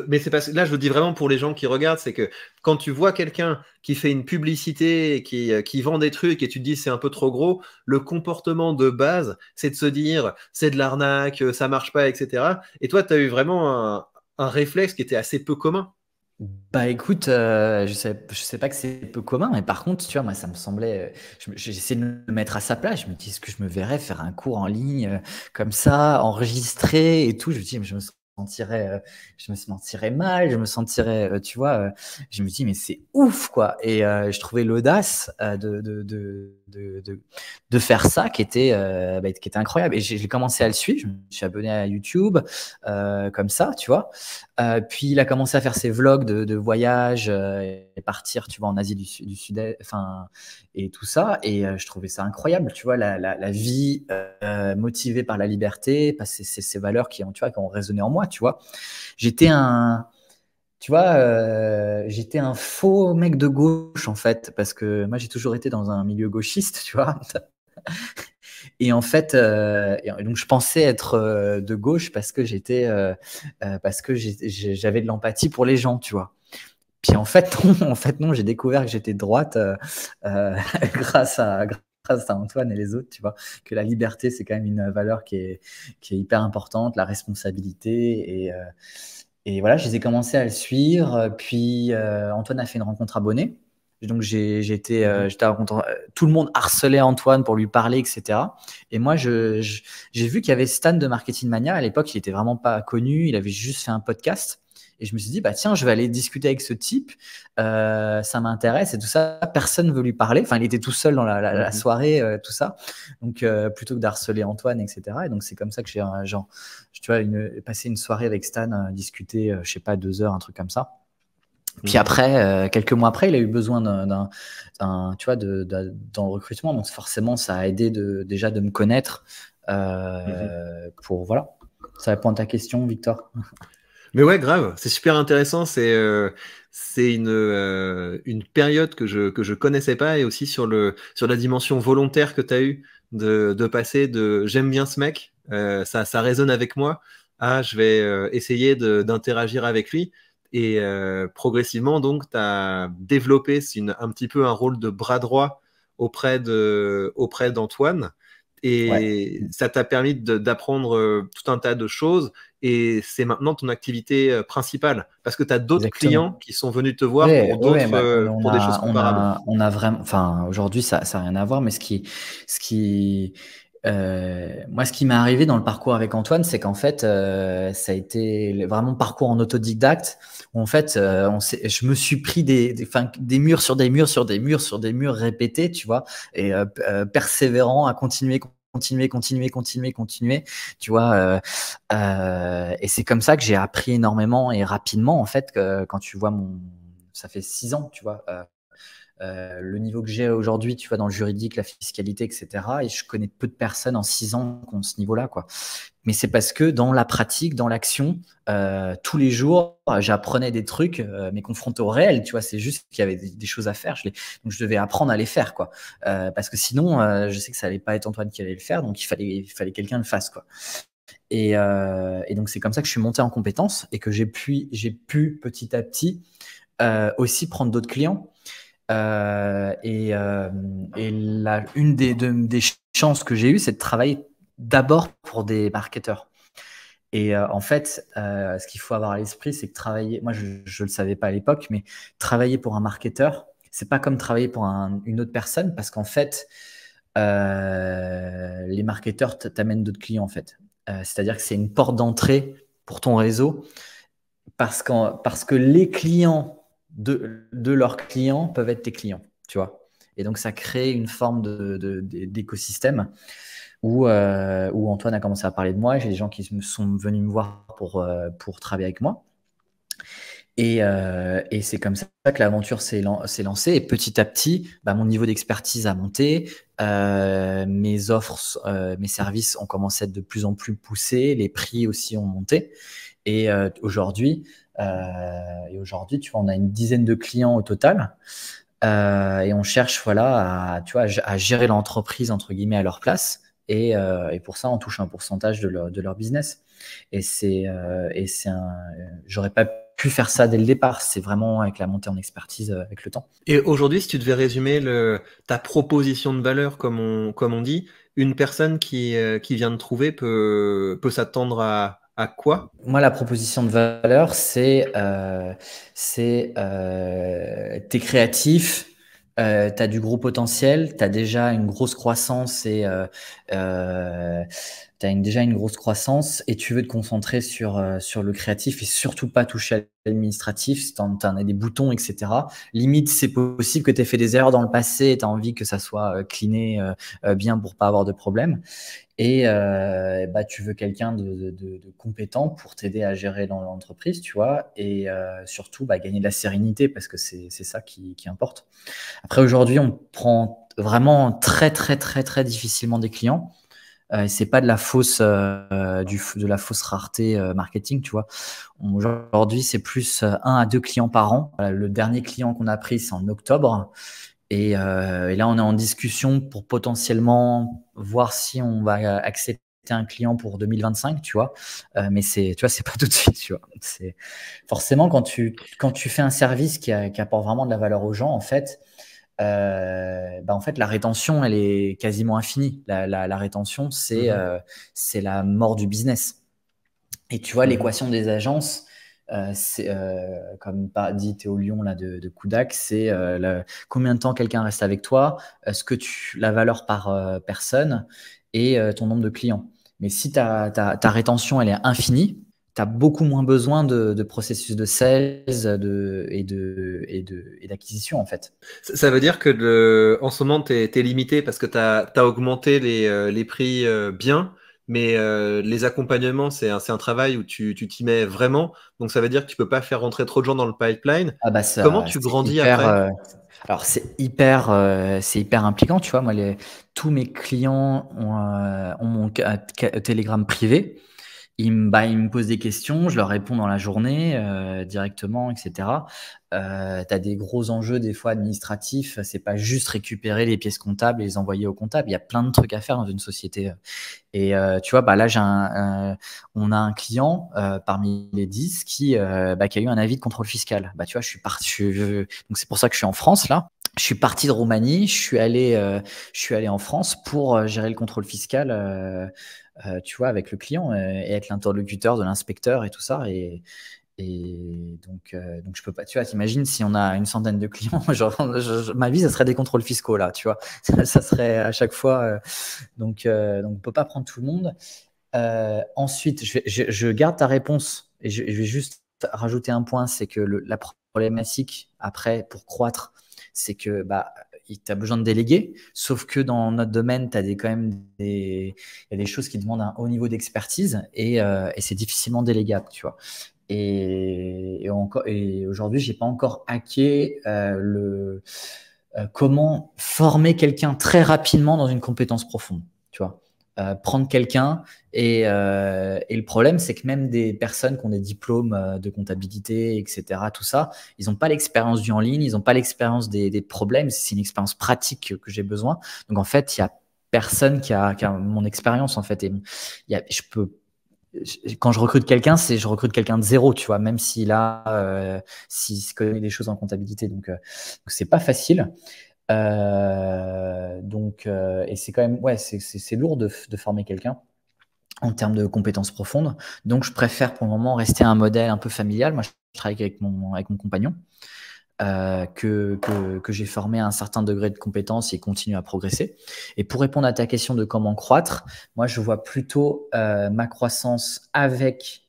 mais c'est parce que là je le dis vraiment pour les gens qui regardent, c'est que quand tu vois quelqu'un qui fait une publicité, qui, euh, qui vend des trucs et tu te dis c'est un peu trop gros, le comportement de base, c'est de se dire c'est de l'arnaque, euh, ça marche pas, etc. Et toi, tu as eu vraiment un, un, réflexe qui était assez peu commun. Bah écoute, euh, je sais, je sais pas que c'est peu commun, mais par contre, tu vois, moi ça me semblait, j'essaie de me mettre à sa place. Je me dis, est-ce que je me verrais faire un cours en ligne comme ça, enregistré et tout Je me dis, mais je me sens sentirais, euh, je me sentirais mal, je me sentirais, euh, tu vois, euh, je me dis mais c'est ouf quoi. Et je trouvais l'audace de, de de, faire ça qui était, euh, bah, qui était incroyable. Et j'ai commencé à le suivre, je me suis abonné à YouTube, euh, comme ça, tu vois. Euh, puis il a commencé à faire ses vlogs de, voyage et partir, tu vois, en Asie du, Sud-Est, enfin, et tout ça. Et je trouvais ça incroyable, tu vois, la, vie motivée par la liberté, par ces, valeurs qui, tu vois, qui ont résonné en moi, tu vois. J'étais un tu vois, euh, j'étais un faux mec de gauche en fait, parce que moi j'ai toujours été dans un milieu gauchiste, tu vois. <laughs> Et en fait, euh, donc je pensais être euh, de gauche parce que j'étais, parce que j'avais de l'empathie pour les gens, tu vois. Puis en fait, <laughs> non, en fait non, j'ai découvert que j'étais droite <laughs> grâce à grâce à Antoine et les autres, tu vois, que la liberté c'est quand même une valeur qui est qui est hyper importante, la responsabilité et et voilà, je les ai commencé à le suivre. Euh, puis euh, Antoine a fait une rencontre abonnée. Donc euh, mhm. j'étais tout le monde harcelait Antoine pour lui parler, etc. Et moi, j'ai vu qu'il y avait Stan de Marketing Mania. À l'époque, il était vraiment pas connu. Il avait juste fait un podcast. Et je me suis dit, bah tiens, je vais aller discuter avec ce type, euh, ça m'intéresse et tout ça. Personne ne veut lui parler. Enfin, il était tout seul dans la, mhm. soirée, euh, tout ça. Donc, euh, plutôt que d'harceler Antoine, etc. Et donc, c'est comme ça que j'ai genre, tu vois, passé une soirée avec Stan, discuter, je sais pas, deux heures, un truc comme ça. Puis mhm. après, quelques mois après, il a eu besoin d'un, tu vois, dans le recrutement. Donc forcément, ça a aidé de, déjà de me connaître mhm. pour voilà. Ça répond à ta question, Victor. <laughs> Mais ouais, grave, c'est super intéressant. C'est euh, une, euh, une période que je, que je connaissais pas et aussi sur, le, sur la dimension volontaire que tu as eue de, de passer de j'aime bien ce mec, euh, ça, ça résonne avec moi, à je vais essayer d'interagir avec lui. Et progressivement, donc, tu as développé un petit peu un rôle de bras droit auprès d'Antoine. Auprès et ça t'a permis d'apprendre euh, tout un tas de choses. Et c'est maintenant ton activité euh, principale. Parce que tu as d'autres clients qui sont venus te voir pour, des choses comparables. On a, vraiment. Enfin, aujourd'hui, ça n'a rien à voir. Mais ce qui. Ce qui euh, moi, ce qui m'est arrivé dans le parcours avec Antoine, c'est qu'en fait, ça a été vraiment parcours en autodidacte. Où en fait, je me suis pris des, des, murs sur des murs sur des murs sur des murs répétés, tu vois, et persévérant à continuer, continuer, continuer, continuer, continuer, tu vois. Euh, euh, et c'est comme ça que j'ai appris énormément et rapidement, en fait, que, quand tu vois mon... Ça fait six ans, tu vois. Euh, euh, le niveau que j'ai aujourd'hui, tu vois, dans le juridique, la fiscalité, etc. Et je connais peu de personnes en 6 ans qui ont ce niveau-là, quoi. Mais c'est parce que dans la pratique, dans l'action, euh, tous les jours, j'apprenais des trucs, euh, mais confronté au réel, tu vois. C'est juste qu'il y avait des, choses à faire. Je Donc, je devais apprendre à les faire, quoi. parce que sinon, je sais que ça allait pas être Antoine qui allait le faire, donc il fallait, il fallait quelqu'un le fasse, quoi. Et, donc, c'est comme ça que je suis monté en compétence et que j'ai pu, j'ai pu petit à petit aussi prendre d'autres clients. Euh, et, euh, une des, des, chances que j'ai eues, c'est de travailler d'abord pour des marketeurs. Et euh, en fait, ce qu'il faut avoir à l'esprit, c'est que travailler, moi je ne le savais pas à l'époque, mais travailler pour un marketeur, c'est pas comme travailler pour une autre personne, parce qu'en fait, les marketeurs t'amènent d'autres clients, en fait. C'est-à-dire que c'est une porte d'entrée pour ton réseau, parce, parce que les clients de, leurs clients peuvent être tes clients, tu vois. Et donc, ça crée une forme d'écosystème euh, où, Antoine a commencé à parler de moi. J'ai des gens qui sont venus me voir pour, euh, travailler avec moi. Euh, et, c'est comme ça que l'aventure s'est lancée. Et petit à petit, bah, mon niveau d'expertise a monté. mes offres, mes services ont commencé à être de plus en plus poussés. Les prix aussi ont monté. Et euh, aujourd'hui, euh, et aujourd'hui, tu vois, on a une dizaine de clients au total. Euh, et on cherche voilà, à, tu vois, à gérer l'entreprise entre guillemets à leur place. Et, pour ça, on touche un pourcentage de leur, business. Et c'est, et c'est un, j'aurais pas pu faire ça dès le départ. C'est vraiment avec la montée en expertise avec le temps. Et aujourd'hui, si tu devais résumer le, ta proposition de valeur, comme on, comme on dit, une personne qui, qui vient de trouver peut, peut s'attendre à à quoi Moi, la proposition de valeur, c'est euh, c'est euh, t'es créatif, euh, as du gros potentiel, t'as déjà une grosse croissance et euh, euh t'as déjà une grosse croissance et tu veux te concentrer sur euh, sur le créatif et surtout pas toucher à l'administratif si t'en as des boutons etc. Limite c'est possible que aies fait des erreurs dans le passé et as envie que ça soit euh, cliné bien pour pas avoir de problème et, euh, bah, tu veux quelqu'un de, compétent pour t'aider à gérer dans l'entreprise, tu vois, et euh, surtout bah, gagner de la sérénité parce que c'est ça qui, importe. Après, aujourd'hui, on prend vraiment très, très, très, très difficilement des clients. Euh, c'est pas de la fausse euh, du, de la fausse rareté euh, marketing tu vois aujourd'hui c'est plus un à deux clients par an le dernier client qu'on a pris c'est en octobre euh, et, là, on est en discussion pour potentiellement voir si on va accepter un client pour 2025, tu vois. Euh, mais c'est, tu vois, c'est pas <laughs> tout de suite, tu vois. C'est forcément quand tu quand tu fais un service qui, apporte vraiment de la valeur aux gens, en fait. Euh, bah en fait, la rétention, elle est quasiment infinie. La, rétention, c'est mmh c'est la mort du business. Et tu vois, mmh l'équation des agences, euh, euh, comme dit Théo Lyon là, de, de c'est euh, combien de temps quelqu'un reste avec toi, ce que tu, la valeur par personne et ton nombre de clients. Mais si ta, rétention elle est infinie, tu as beaucoup moins besoin de, processus de sales et, de, d'acquisition, en fait. Ça veut dire que en ce moment, tu es, limité parce que tu as, augmenté les, les prix bien, mais euh, les accompagnements, c'est un, un, travail où tu t'y mets vraiment. Donc, ça veut dire que tu peux pas faire rentrer trop de gens dans le pipeline. Ah bah, Comment tu grandis après euh, Alors, c'est hyper, euh, hyper impliquant. Tu vois, moi, tous mes clients ont, ont mon Telegram privé ils me, bah, me posent des questions, je leur réponds dans la journée euh, directement, etc. Euh, tu as des gros enjeux des fois administratifs, c'est pas juste récupérer les pièces comptables et les envoyer au comptable, il y a plein de trucs à faire dans une société. Et euh, tu vois, bah, là, j'ai un, on a un client euh, parmi les dix qui, bah, qui a eu un avis de contrôle fiscal. Bah, tu vois, je suis parti, donc c'est pour ça que je suis en France là je suis parti de Roumanie, je suis allé, je suis allé en France pour gérer le contrôle fiscal euh, tu vois, avec le client euh, et, être l'interlocuteur de l'inspecteur et tout ça. Et, euh, donc, je peux pas. Tu vois, t'imagines si on a une centaine de clients, <laughs> ma vie, ça serait des contrôles fiscaux là, tu vois. <laughs> Ça, serait à chaque fois. donc, donc, on peut pas prendre tout le monde. ensuite, je, garde ta réponse et je, vais juste rajouter un point, c'est que la problématique après pour croître, c'est que bah, tu as besoin de déléguer, sauf que dans notre domaine, tu as des, quand même des, y a des choses qui demandent un haut niveau d'expertise et, euh, et c'est difficilement délégable, tu vois. Et, et, et aujourd'hui, j'ai pas encore hacké euh, le, euh, comment former quelqu'un très rapidement dans une compétence profonde, tu vois. Euh, prendre quelqu'un. Et, euh, et, le problème, c'est que même des personnes qui ont des diplômes euh, de comptabilité, etc., tout ça, ils n'ont pas l'expérience du en ligne, ils n'ont pas l'expérience des, des, problèmes. C'est une expérience pratique que j'ai besoin. Donc, en fait, il y a personne qui a, qui a mon expérience, en fait. Et y a, je peux quand je recrute quelqu'un, c'est je recrute quelqu'un de zéro, tu vois, même s'il a, euh, s'il connaît des choses en comptabilité. Donc, euh, c'est pas facile. Euh, donc, euh, et c'est quand même, ouais, c'est lourd de, former quelqu'un en termes de compétences profondes. Donc, je préfère pour le moment rester un modèle un peu familial. Moi, je travaille avec mon, avec mon compagnon euh, que, j'ai formé à un certain degré de compétences et continue à progresser. Et pour répondre à ta question de comment croître, moi, je vois plutôt ma croissance avec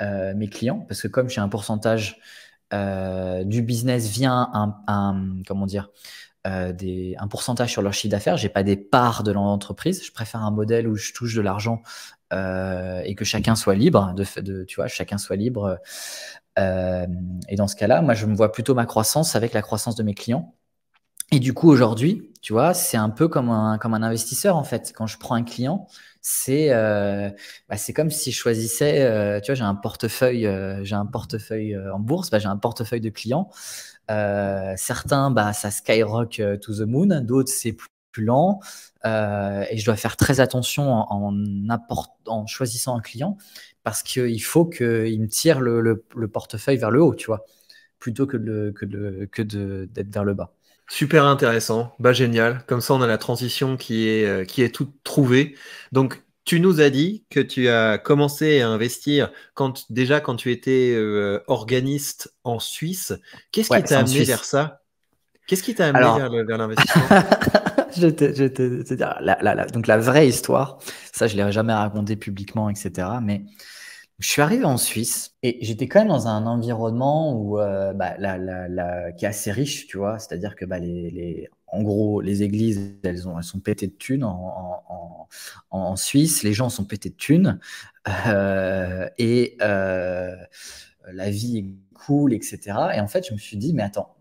mes clients parce que comme j'ai un pourcentage du business via un, un comment dire euh, un pourcentage sur leur chiffre d'affaires. J'ai pas des parts de l'entreprise. Je préfère un modèle où je touche de l'argent euh, et que chacun soit libre. De, tu vois, chacun soit libre. Euh, et dans ce cas-là, moi, je me vois plutôt ma croissance avec la croissance de mes clients. Et du coup, aujourd'hui, tu vois, c'est un peu comme un, comme un investisseur en fait. Quand je prends un client, c'est bah, c'est comme si je choisissais. tu vois, j'ai un portefeuille, j'ai un portefeuille en bourse. Bah, j'ai un portefeuille de clients. Euh, certains, bah, ça skyrock euh, to the moon, d'autres, c'est plus, lent. Euh, et je dois faire très attention en, choisissant un client parce qu'il faut qu'il me tire le, portefeuille vers le haut, tu vois, plutôt que d'être que de, que vers le bas. Super intéressant, bah génial. Comme ça, on a la transition qui est, qui est toute trouvée. Donc, tu nous as dit que tu as commencé à investir quand, déjà quand tu étais euh, organiste en Suisse. Qu'est-ce qui t'a amené vers ça Qu'est-ce qui t'a amené vers, <laughs> l'investissement Je te, te, dire, la, donc la vraie histoire, ça je ne l'ai jamais raconté publiquement, etc. Mais je suis arrivé en Suisse et j'étais quand même dans un environnement où, euh, bah, la, la, la, qui est assez riche, tu vois. C'est-à-dire que bah, les, les, en gros, les églises, elles, elles sont pétées de thunes en, Suisse, les gens sont pétés de thunes, euh, et euh, la vie est cool, etc. Et en fait, je me suis dit, mais attends,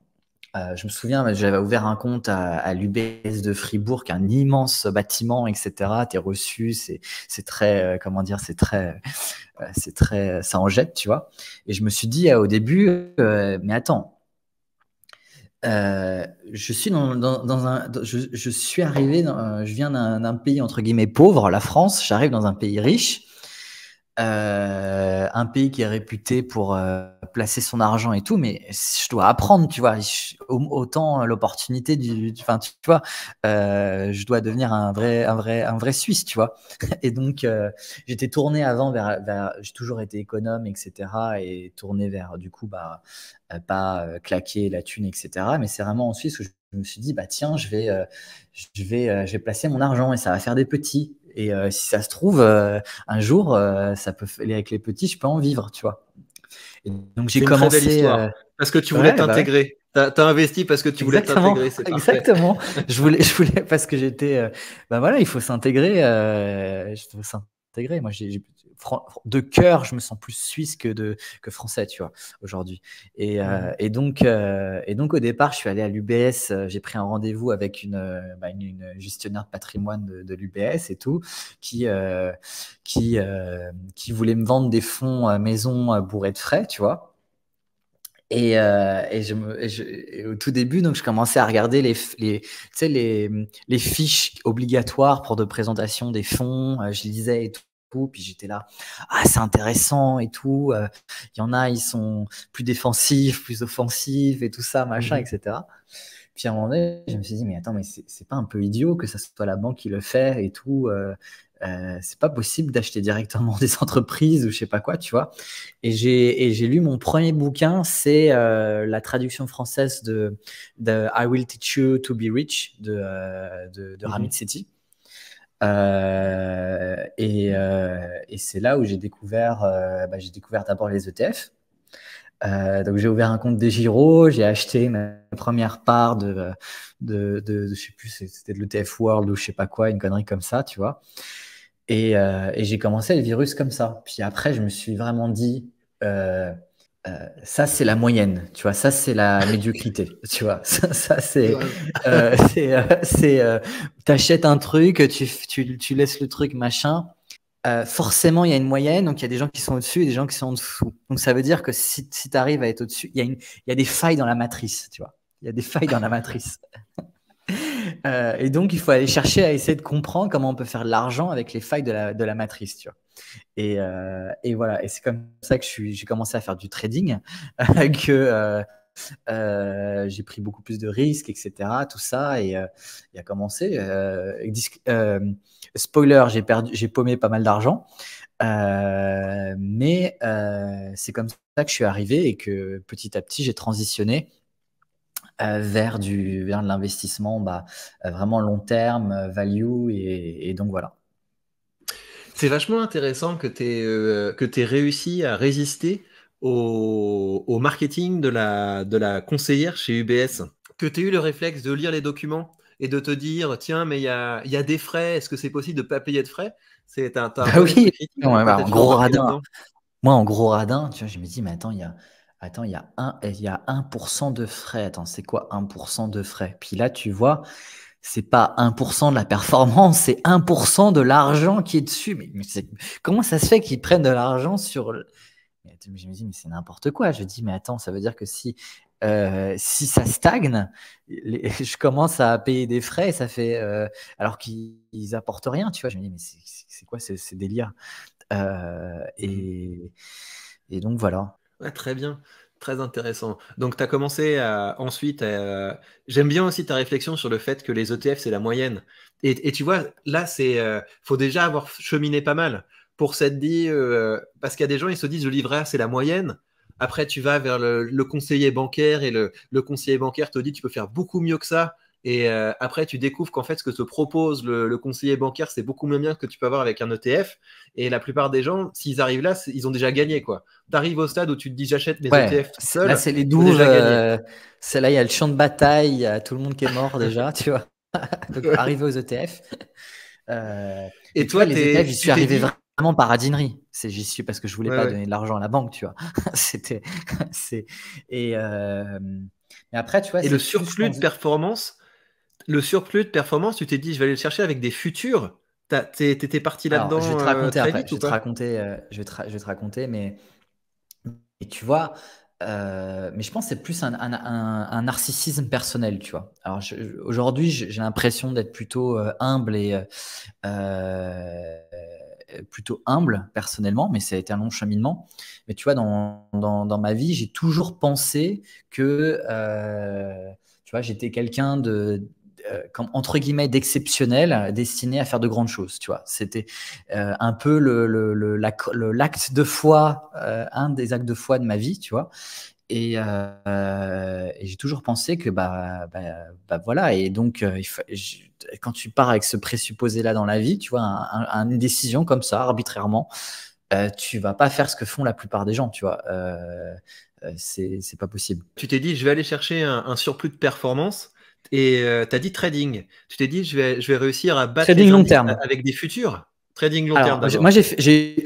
euh, je me souviens, j'avais ouvert un compte à, l'UBS de Fribourg, un immense bâtiment, etc. es reçu, c'est très, comment dire, c'est très, c'est très, ça en jette, tu vois. Et je me suis dit au début, mais attends, euh, je suis dans, dans, dans un, je, je, suis arrivé, dans, euh, je viens d'un pays entre guillemets pauvre, la France. J'arrive dans un pays riche. Euh, un pays qui est réputé pour euh, placer son argent et tout, mais je dois apprendre, tu vois, autant l'opportunité du, enfin, tu vois, euh, je dois devenir un vrai, un vrai, un vrai Suisse, tu vois. <laughs> Et donc, j'étais tourné avant vers, j'ai toujours été économe, etc., et tourné vers, du coup, bah, pas claquer la thune, etc. Mais c'est vraiment en Suisse où je, me suis dit, bah tiens, je vais, je vais, je vais placer mon argent et ça va faire des petits. Et euh, si ça se trouve, euh, un jour, euh, ça peut avec les petits, je peux en vivre, tu vois. donc j'ai commencé parce que tu voulais bah t'intégrer. T'as investi parce que tu voulais t'intégrer. Exactement. <laughs> je voulais, je voulais parce que j'étais. ben voilà, il faut s'intégrer. il faut s'intégrer. Moi, j'ai de cœur, je me sens plus suisse que, de, français, tu vois, aujourd'hui. Et, euh, donc, euh, et donc, au départ, je suis allé à l'UBS, euh, j'ai pris un rendez-vous avec une, bah, gestionnaire de patrimoine de, l'UBS et tout, qui, qui, qui voulait me vendre des fonds maison bourrés de frais, tu vois. Et, je me, au tout début, donc, je commençais à regarder les, les, les fiches obligatoires pour de présentation des fonds. Je lisais et tout, puis j'étais là, ah c'est intéressant et tout. Euh, il y en a, ils sont plus défensifs, plus offensifs et tout ça, machin, mmh. etc. Puis à un moment donné, je me suis dit, mais attends, mais c'est pas un peu idiot que ça soit la banque qui le fait et tout. Euh, euh, c'est pas possible d'acheter directement des entreprises ou je sais pas quoi, tu vois. Et j'ai lu mon premier bouquin, c'est la traduction française de, I Will Teach You to Be Rich de, de, de mmh Ramit Sethi. Euh, et, euh, et c'est là où j'ai découvert, euh, bah, j'ai découvert d'abord les ETF. donc j'ai ouvert un compte des Giro, j'ai acheté ma première part de, de, de, je sais plus, c'était de l'ETF World ou je sais pas quoi, une connerie comme ça, tu vois. Et, et j'ai commencé le virus comme ça. Puis après, je me suis vraiment dit, euh, ça c'est la moyenne, tu vois, ça c'est la <laughs> médiocrité, tu vois, <laughs> ça, c'est, euh, <laughs> c'est, euh, t'achètes un truc, tu, tu, tu, laisses le truc machin. forcément, il y a une moyenne, donc il y a des gens qui sont au-dessus et des gens qui sont en dessous. Donc ça veut dire que si, si tu arrives à être au-dessus, il y, a une, y a des failles dans la matrice, tu vois, il y a des failles dans la matrice. et donc il faut aller chercher à essayer de comprendre comment on peut faire de l'argent avec les failles de la, de la matrice, tu vois. Et, euh, et voilà, et c'est comme ça que j'ai commencé à faire du trading, <laughs> que euh, euh, j'ai pris beaucoup plus de risques, etc. Tout ça, et, il a commencé. spoiler, j'ai perdu, j'ai paumé pas mal d'argent, mais c'est comme ça que je suis arrivé et que petit à petit j'ai transitionné vers du vers de l'investissement, bah, vraiment long terme, value, et donc voilà. C'est vachement intéressant que tu aies, euh, réussi à résister au, au, marketing de la, de la conseillère chez UBS. Que tu aies eu le réflexe de lire les documents et de te dire tiens, mais il y a, y a, des frais, est-ce que c'est possible de ne pas payer de frais C'est un, Ah oui, bah, en gros radin. Moi, en gros radin, tu vois, je me dis mais attends, il y a. Attends, il y, a 1, il y a 1% de frais. Attends, c'est quoi 1% de frais Puis là, tu vois, c'est pas 1% de la performance, c'est 1% de l'argent qui est dessus. Mais, comment ça se fait qu'ils prennent de l'argent sur Je me dis, mais c'est n'importe quoi. Je dis, mais attends, ça veut dire que si, euh, si ça stagne, <laughs> je commence à payer des frais et ça fait. Euh, alors qu'ils apportent rien, tu vois. Je me dis, mais c'est quoi ces, délire euh, et, donc voilà. très bien. Très intéressant. Donc, tu as commencé euh, ensuite. Euh, j'aime bien aussi ta réflexion sur le fait que les ETF, c'est la moyenne. Et, tu vois, là, c'est euh, faut déjà avoir cheminé pas mal pour s'être dit. parce qu'il y a des gens, ils se disent le livret c'est la moyenne. Après, tu vas vers le, conseiller bancaire et le, le, conseiller bancaire te dit tu peux faire beaucoup mieux que ça. Et euh, après, tu découvres qu'en fait, ce que te propose le, le conseiller bancaire, c'est beaucoup moins bien que tu peux avoir avec un ETF. Et la plupart des gens, s'ils arrivent là, ils ont déjà gagné. quoi. Tu arrives au stade où tu te dis j'achète mes ETF seul. Là, c'est les douves. Euh, c'est là, il y a le champ de bataille, il y a tout le monde qui est mort <laughs> déjà, tu vois. <laughs> Donc, arrivé aux ETF. Euh, et, toi, les ETF, e j'y suis arrivé vraiment par adinerie. C'est, j'y suis parce que je voulais pas donner de l'argent à la banque, tu vois. <laughs> C'était. Et. Euh, après, tu vois. Et le surplus de performance le surplus de performance, tu t'es dit, je vais aller le chercher avec des futurs. T'étais parti là-dedans. Je vais te raconter Je vais te raconter, je, vais raconter, mais et tu vois. Euh, mais je pense que c'est plus un, narcissisme personnel, tu vois. Alors aujourd'hui, j'ai l'impression d'être plutôt euh, humble et euh, plutôt humble personnellement, mais ça a été un long cheminement. Mais tu vois, dans, dans, dans ma vie, j'ai toujours pensé que tu vois, j'étais quelqu'un de euh, comme, entre guillemets d'exceptionnel euh, destiné à faire de grandes choses. Tu vois, c'était euh, un peu le, le, l'acte de foi, un des actes de foi de ma vie. Tu vois, et, j'ai toujours pensé que bah, bah, bah voilà. Et donc quand tu pars avec ce présupposé là dans la vie, tu vois, une décision comme ça arbitrairement, tu vas pas faire ce que font la plupart des gens. Tu vois. C'est, c'est pas possible. Tu t'es dit, je vais aller chercher un surplus de performance et euh, tu as dit trading. Tu t'es dit, je vais, réussir à battre trading long terme avec des futurs. Trading long terme. Moi,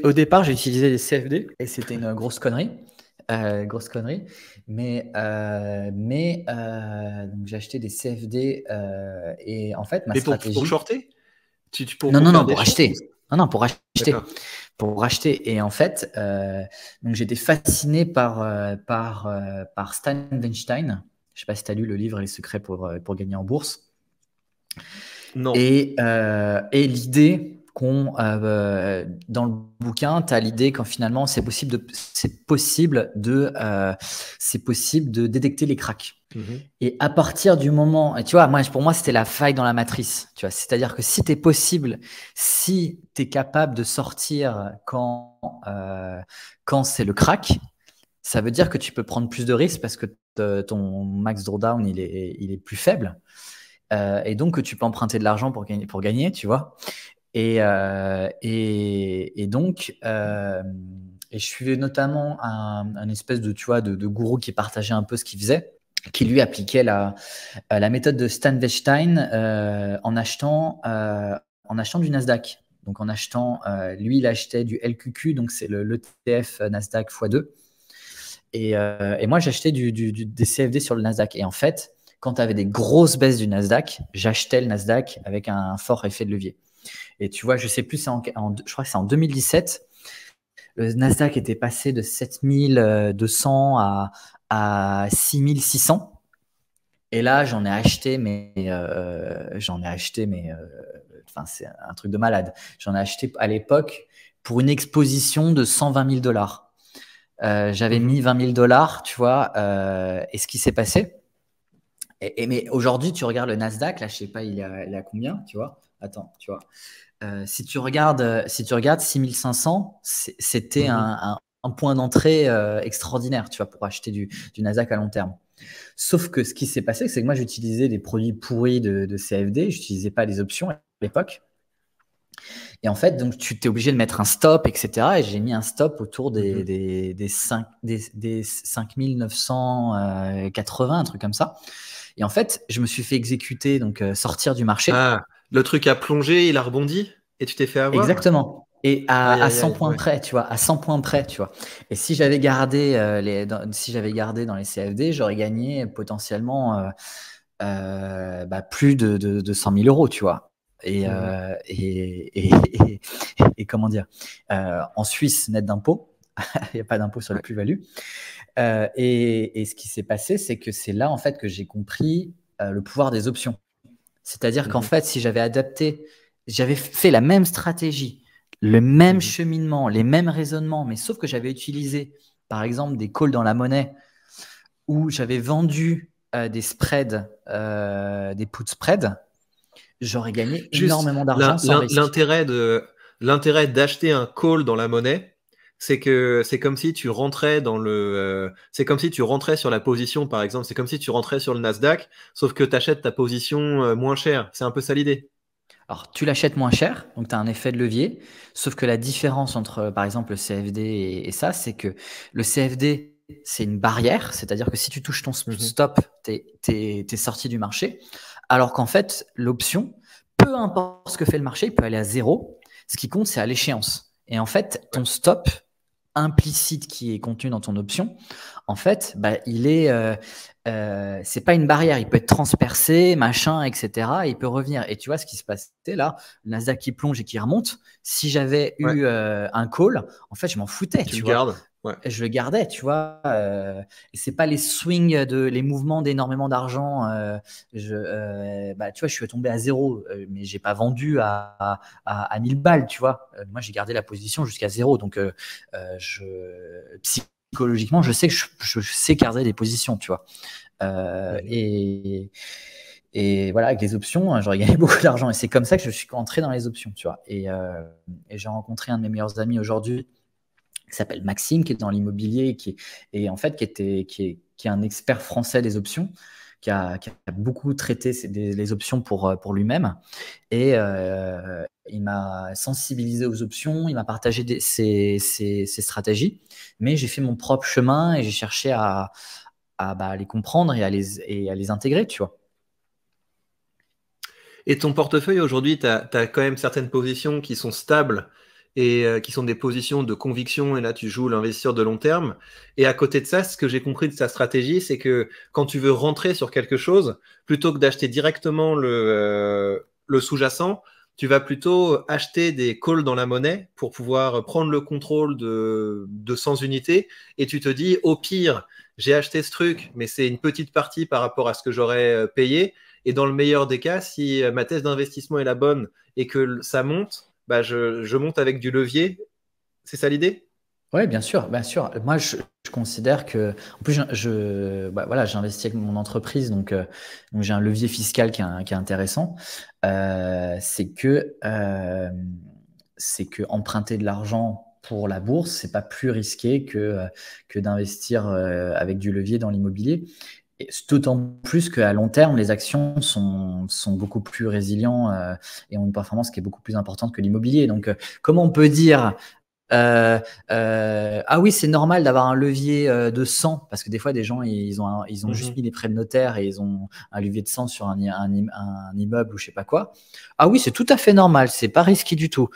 au départ, j'ai utilisé les CFD et c'était une grosse connerie. Euh, grosse connerie. Mais, euh, j'ai acheté des CFD et en fait, ma stratégie. Pour, shorter tu, Non, non, non, pour acheter. Non, non, pour acheter. Pour acheter. Et en fait, j'étais fasciné par, par, par Stan Weinstein. Je sais pas si tu as lu le livre Les secrets pour, euh, gagner en bourse. Non. Et, euh, l'idée qu'on. Euh, dans le bouquin, tu as l'idée qu'en finalement, c'est possible de, c'est possible, de, c'est possible de détecter les cracks. Mhm. Et à partir du moment. Et tu vois, pour moi, c'était la faille dans la matrice. Tu vois, c'est-à-dire que si tu es possible, si tu es capable de sortir quand, quand c'est le crack, ça veut dire que tu peux prendre plus de risques parce que ton max drawdown, il est, il est plus faible. Euh, et donc, que tu peux emprunter de l'argent pour gagner, pour gagner, tu vois. Et, euh, et, et, donc, euh, et je suivais notamment un, espèce de, tu vois, de, gourou qui partageait un peu ce qu'il faisait, qui lui appliquait la, la méthode de Stan Weinstein en, achetant, en achetant du Nasdaq. Donc, en achetant, lui, il achetait du LQQ, donc c'est l'ETF Nasdaq x2 euh, et, moi, j'achetais des CFD sur le Nasdaq. Et en fait, quand tu avais des grosses baisses du Nasdaq, j'achetais le Nasdaq avec un fort effet de levier. Et tu vois, je sais plus, je crois que c'est en 2017, le Nasdaq était passé de 7200 à, 6600. Et là, j'en ai acheté, mais euh, j'en ai acheté, mais euh, enfin, c'est un truc de malade. J'en ai acheté à l'époque pour une exposition de 120 000 dollars. Euh, j'avais mhm. mis 20 000 dollars, tu vois, euh, et ce qui s'est passé. mais aujourd'hui, tu regardes le Nasdaq, là, je sais pas, il est à, combien, tu vois Attends, tu vois. Euh, si tu regardes, si tu regardes 6500, c'était mhm. un, point d'entrée extraordinaire, tu vois, pour acheter du, Nasdaq à long terme. Sauf que ce qui s'est passé, c'est que moi, j'utilisais des produits pourris de, CFD CFD, j'utilisais pas les options à l'époque. Et en fait, donc, tu t'es obligé de mettre un stop, etc. Et j'ai mis un stop autour des, mhm. des, 5, des, 5980, un truc comme ça. Et en fait, je me suis fait exécuter, donc euh, sortir du marché. Ah, le truc a plongé, il a rebondi et tu t'es fait avoir. Exactement. Et à, 100 points près, tu vois, à 100 points près, tu vois. Et si j'avais gardé, euh, les, si j'avais gardé dans les CFD, j'aurais gagné potentiellement euh, bah, plus de, de, 100 000 euros, tu vois. Mmh euh, et, et, comment dire euh, En Suisse, net d'impôts <laughs> il n'y a pas d'impôt sur la plus-value. Euh, et, ce qui s'est passé, c'est que c'est là en fait que j'ai compris le pouvoir des options. C'est-à-dire mmh qu'en fait, si j'avais adapté, j'avais fait la même stratégie, le même mmh cheminement, les mêmes raisonnements, mais sauf que j'avais utilisé, par exemple, des calls dans la monnaie où j'avais vendu des spreads, des put spreads, j'aurais gagné énormément d'argent. L'intérêt de l'intérêt d'acheter un call dans la monnaie, c'est que c'est comme si tu rentrais dans le euh, c'est comme si tu rentrais sur la position par exemple c'est comme si tu rentrais sur le Nasdaq sauf que tu achètes ta position euh, moins chère c'est un peu ça l'idée alors tu l'achètes moins cher donc tu as un effet de levier sauf que la différence entre par exemple le CFD et, ça c'est que le CFD c'est une barrière c'est à dire que si tu touches ton mm-hmm. stop tu es, es sorti du marché alors qu'en fait, l'option, peu importe ce que fait le marché, il peut aller à zéro. Ce qui compte, c'est à l'échéance. Et en fait, ton stop implicite qui est contenu dans ton option, en fait, bah, il est, euh, euh, c'est pas une barrière. Il peut être transpercé, machin, etc. il peut revenir. Et tu vois ce qui se passait là, Nasdaq qui plonge et qui remonte. Si j'avais eu euh, un call, en fait, je m'en foutais. Tu, je le gardais, tu vois. Euh, c'est pas les swings, de, les mouvements d'énormément d'argent. Euh, je, euh, bah, tu vois, je suis tombé à zéro, mais j'ai pas vendu à, à, 1000 balles, tu vois. moi, j'ai gardé la position jusqu'à zéro. Donc, je, psychologiquement, je sais que je, sais garder des positions, tu vois. Et. Et voilà, avec les options, hein, j'aurais <laughs> gagné beaucoup d'argent. Et c'est comme ça que je suis entré dans les options, tu vois. Et, et j'ai rencontré un de mes meilleurs amis aujourd'hui, qui s'appelle Maxime, qui est dans l'immobilier, qui et en fait qui était qui est, qui est un expert français des options, qui a, qui a beaucoup traité les options pour euh, pour lui-même, et euh, il m'a sensibilisé aux options, il m'a partagé ses, stratégies, mais j'ai fait mon propre chemin et j'ai cherché à, à bah, les comprendre et à les, et à les intégrer, tu vois. Et ton portefeuille aujourd'hui, tu as, as, quand même certaines positions qui sont stables, et euh, qui sont des positions de conviction, et là tu joues l'investisseur de long terme. Et à côté de ça, ce que j'ai compris de sa stratégie, c'est que quand tu veux rentrer sur quelque chose, plutôt que d'acheter directement le, euh, sous-jacent, tu vas plutôt acheter des calls dans la monnaie pour pouvoir prendre le contrôle de 100 unités, et tu te dis, au pire, j'ai acheté ce truc, mais c'est une petite partie par rapport à ce que j'aurais euh, payé. Et dans le meilleur des cas, si ma thèse d'investissement est la bonne et que ça monte, bah, je, monte avec du levier. C'est ça l'idée oui, bien sûr, bien sûr. Moi, je, considère que, en plus, je, bah, voilà, j'ai investi avec mon entreprise, donc, euh, donc j'ai un levier fiscal qui est, intéressant. Euh, c'est que, euh, c'est que emprunter de l'argent pour la bourse, c'est pas plus risqué que, que d'investir avec du levier dans l'immobilier. D'autant plus qu'à long terme, les actions sont, sont beaucoup plus résilients euh, et ont une performance qui est beaucoup plus importante que l'immobilier. Donc, euh, comment on peut dire euh, euh, ah oui, c'est normal d'avoir un levier euh, de 100 parce que des fois, des gens ils ont, ils ont juste mhm. mis des prêts de notaire et ils ont un levier de 100 sur un, immeuble ou je sais pas quoi. Ah oui, c'est tout à fait normal, c'est pas risqué du tout.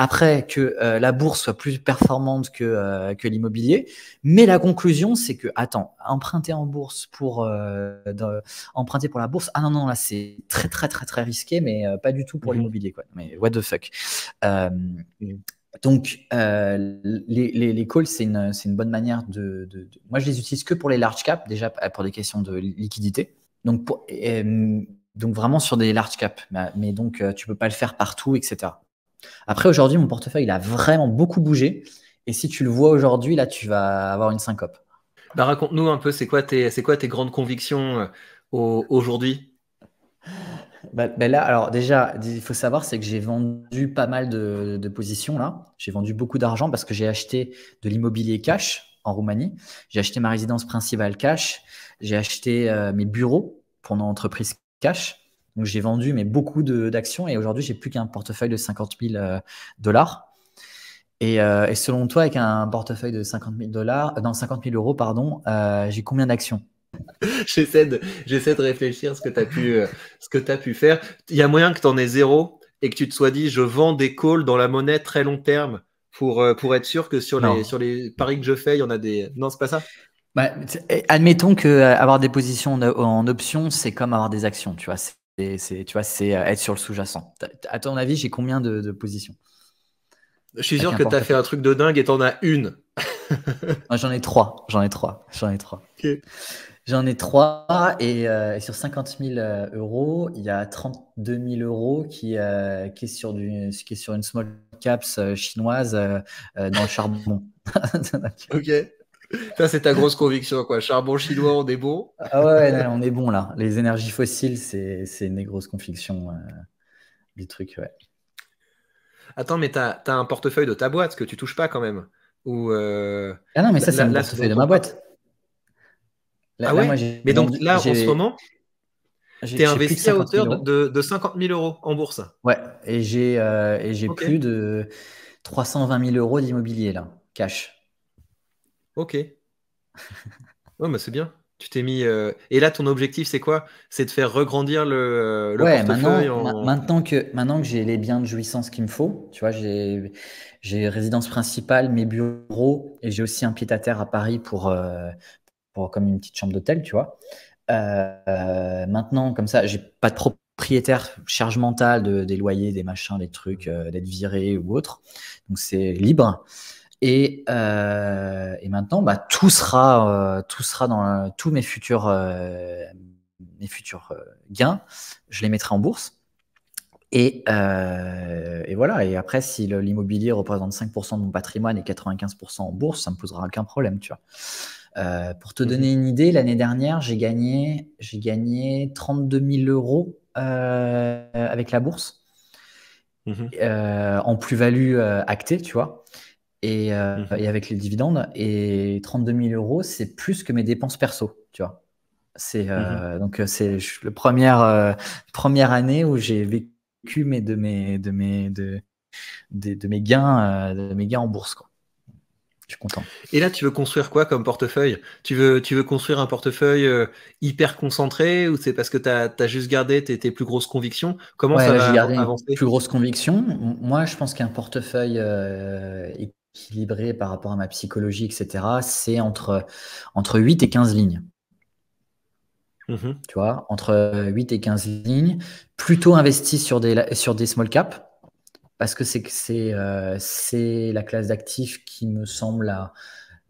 Après que la bourse soit plus performante que, que l'immobilier, mais la conclusion c'est que attends, emprunter en bourse pour emprunter pour la bourse, ah non non là c'est très très très très risqué, mais pas du tout pour mhm. l'immobilier quoi. Mais what the fuck. Mhm. Donc, euh, les, les, calls, c'est une, une, bonne manière de, Moi, je les utilise que pour les large caps, déjà euh, pour des questions de liquidité. Donc, euh, donc vraiment sur des large caps. Bah, mais, donc, tu peux pas le faire partout, etc. Après, aujourd'hui, mon portefeuille, il a vraiment beaucoup bougé. Et si tu le vois aujourd'hui, là, tu vas avoir une syncope. Bah, raconte-nous un peu, c'est quoi, quoi tes grandes convictions aujourd'hui bah, bah là, alors déjà, il faut savoir, c'est que j'ai vendu pas mal de, positions là. J'ai vendu beaucoup d'argent parce que j'ai acheté de l'immobilier cash en Roumanie. J'ai acheté ma résidence principale cash. J'ai acheté euh, mes bureaux pour mon entreprise cash. Donc j'ai vendu mais beaucoup d'actions et aujourd'hui j'ai plus qu'un portefeuille de 50 000 euh, dollars. Euh, et, selon toi, avec un portefeuille de 50 000 dollars, 50 000 euros, pardon, j'ai combien d'actions <laughs> j'essaie de, j'essaie de réfléchir ce que tu as pu, euh, ce que as pu faire. Il y a moyen que tu en aies zéro et que tu te sois dit, je vends des calls dans la monnaie très long terme pour, euh, pour être sûr que sur les, sur les paris que je fais, il y en a des. Non, c'est pas ça. Bah, eh, admettons que euh, avoir des positions en, option, c'est comme avoir des actions, tu vois. C'est, tu vois, c'est être sur le sous-jacent. À ton avis, j'ai combien de, positions Je suis sûr que tu as fait un truc de dingue et t'en as une. j'en ai trois, j'en ai trois, j'en ai trois. J'en ai trois et, euh, sur 50 000 euh, euros, il y a 32 000 euros euh, qui, est, sur une small caps chinoise dans le charbon. <laughs> ok. Ça, c'est ta grosse conviction, quoi. Charbon chinois, on est bon. ah ouais, on est bon, là. Les énergies fossiles, c'est une grosse conviction du truc, Attends, mais tu as, un portefeuille de ta boîte que tu touches pas quand même. Ou, Ah non, mais ça, c'est un portefeuille de ma boîte ah ouais Mais donc là, en ce moment, tu es investi à hauteur de, 50 000 euros en bourse. Ouais, et j'ai euh, plus de 320 000 euros d'immobilier là, cash. Ok. c'est bien. Tu t'es mis. Euh, et là, ton objectif, c'est quoi C'est de faire regrandir le, le portefeuille maintenant, que maintenant que j'ai les biens de jouissance qu'il me faut, tu vois, j'ai j'ai résidence principale, mes bureaux, et j'ai aussi un pied à terre à Paris pour euh, comme une petite chambre d'hôtel, tu vois. Euh, maintenant, comme ça, j'ai pas de propriétaire, charge mentale des loyers, des machins, des trucs, euh, d'être viré ou autre. Donc c'est libre. Et, euh, maintenant, bah, tout sera, tout sera dans tous mes futurs, mes futurs gains. Je les mettrai en bourse. Et, et, voilà. Et après, si l'immobilier représente 5% de mon patrimoine et 95% en bourse, ça me posera aucun problème, tu vois. Euh, pour te mhm. donner une idée, l'année dernière, j'ai gagné, j'ai gagné 32 000 euros euh, avec la bourse mhm. euh, en plus-value actée, tu vois, mhm. et, avec les dividendes. Et 32 000 euros, c'est plus que mes dépenses perso, tu vois. C'est donc c'est la première première année où j'ai vécu mes de mes de mes de, de, mes gains de mes gains en bourse quoi. Je suis content. Et là, tu veux construire quoi comme portefeuille tu veux, tu veux construire un portefeuille euh, hyper concentré ou c'est parce que tu as, juste gardé tes, plus grosses convictions Comment ça va gardé avancer Plus grosses convictions. Moi, je pense qu'un portefeuille euh, équilibré par rapport à ma psychologie, etc., c'est entre, entre 8 et 15 lignes. Mmh tu vois, entre 8 euh, et 15 lignes, plutôt investi sur des, sur des small caps parce que euh, c'est la classe d'actifs qui me semble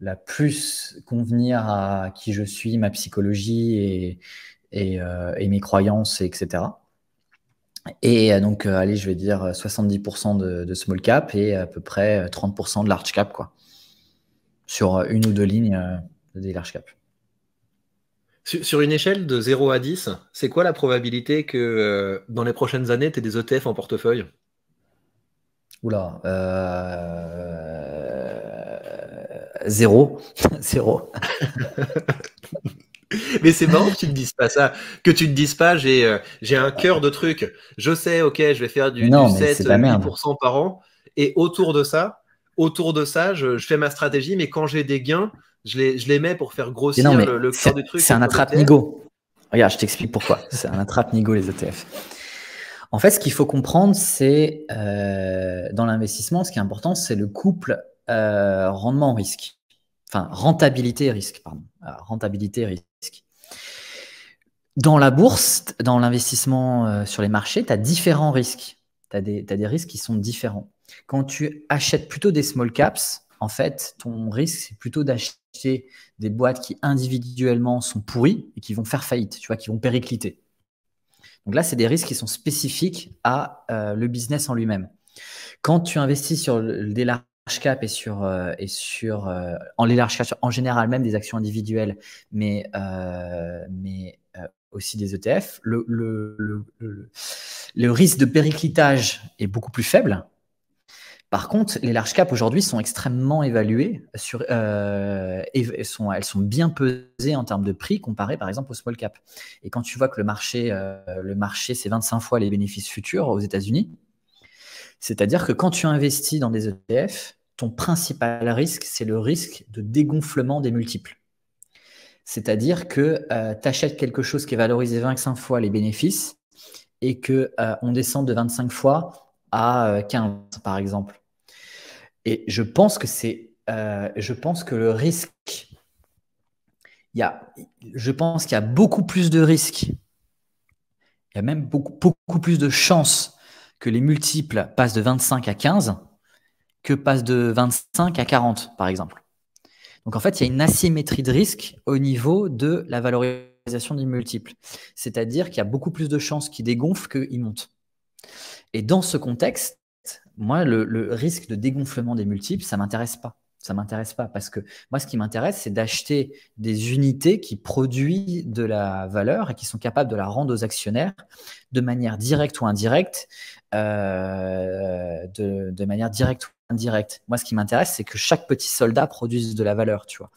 la, plus convenir à qui je suis, ma psychologie et, euh, mes croyances, etc. Et euh, donc, allez, je vais dire 70% de, small cap et à peu près 30% de large cap, quoi, sur une ou deux lignes des large cap. Sur, une échelle de 0 à 10, c'est quoi la probabilité que dans les prochaines années, tu aies des ETF en portefeuille Oula. Euh... Zéro. <laughs> Zéro. <laughs> Mais c'est marrant que tu ne dises pas ça, que tu ne dises pas j'ai euh, j'ai un cœur de truc. Je sais, ok, je vais faire du, du 7, 8% par an. Et autour de ça, autour de ça, je, fais ma stratégie, mais quand j'ai des gains, je les, mets pour faire grossir le, cœur du truc. C'est un attrape-nigo. Regarde, je t'explique pourquoi. C'est un attrape-nigo, les ETF. En fait, ce qu'il faut comprendre, c'est euh, dans l'investissement, ce qui est important, c'est le couple euh, rendement-risque. Enfin, rentabilité-risque, pardon. Euh, rentabilité-risque. Dans la bourse, dans l'investissement sur les marchés, tu as différents risques. Tu as, des risques qui sont différents. Quand tu achètes plutôt des small caps, en fait, ton risque, c'est plutôt d'acheter des boîtes qui individuellement sont pourries et qui vont faire faillite, tu vois, qui vont péricliter. Donc là, c'est des risques qui sont spécifiques à euh, le business en lui-même. Quand tu investis sur le, des large cap et sur, euh, et euh, en général même des actions individuelles, mais, aussi des ETF, le risque de périclitage est beaucoup plus faible par contre, les large cap aujourd'hui sont extrêmement évaluées, sur, et euh, sont, elles sont bien pesées en termes de prix comparé par exemple aux small cap. Et quand tu vois que le marché, euh, le marché c'est 25 fois les bénéfices futurs aux États-Unis, c'est-à-dire que quand tu investis dans des ETF, ton principal risque, c'est le risque de dégonflement des multiples. C'est-à-dire que euh, tu achètes quelque chose qui est valorisé 25 fois les bénéfices et qu'on descend de 25 fois à 15, euh, par exemple. Et je pense que c'est, euh, je pense que le risque, il y a, je pense qu'il y a beaucoup plus de risques, il y a même beaucoup, beaucoup plus de chances que les multiples passent de 25 à 15 que passent de 25 à 40, par exemple. Donc en fait, il y a une asymétrie de risque au niveau de la valorisation des multiples. C'est-à-dire qu'il y a beaucoup plus de chances qu'ils dégonflent qu'ils montent. Et dans ce contexte, moi, le, risque de dégonflement des multiples, ça m'intéresse pas. Ça m'intéresse pas parce que moi, ce qui m'intéresse, c'est d'acheter des unités qui produisent de la valeur et qui sont capables de la rendre aux actionnaires de manière directe ou indirecte, euh, de, manière directe ou indirecte. Moi, ce qui m'intéresse, c'est que chaque petit soldat produise de la valeur, tu vois.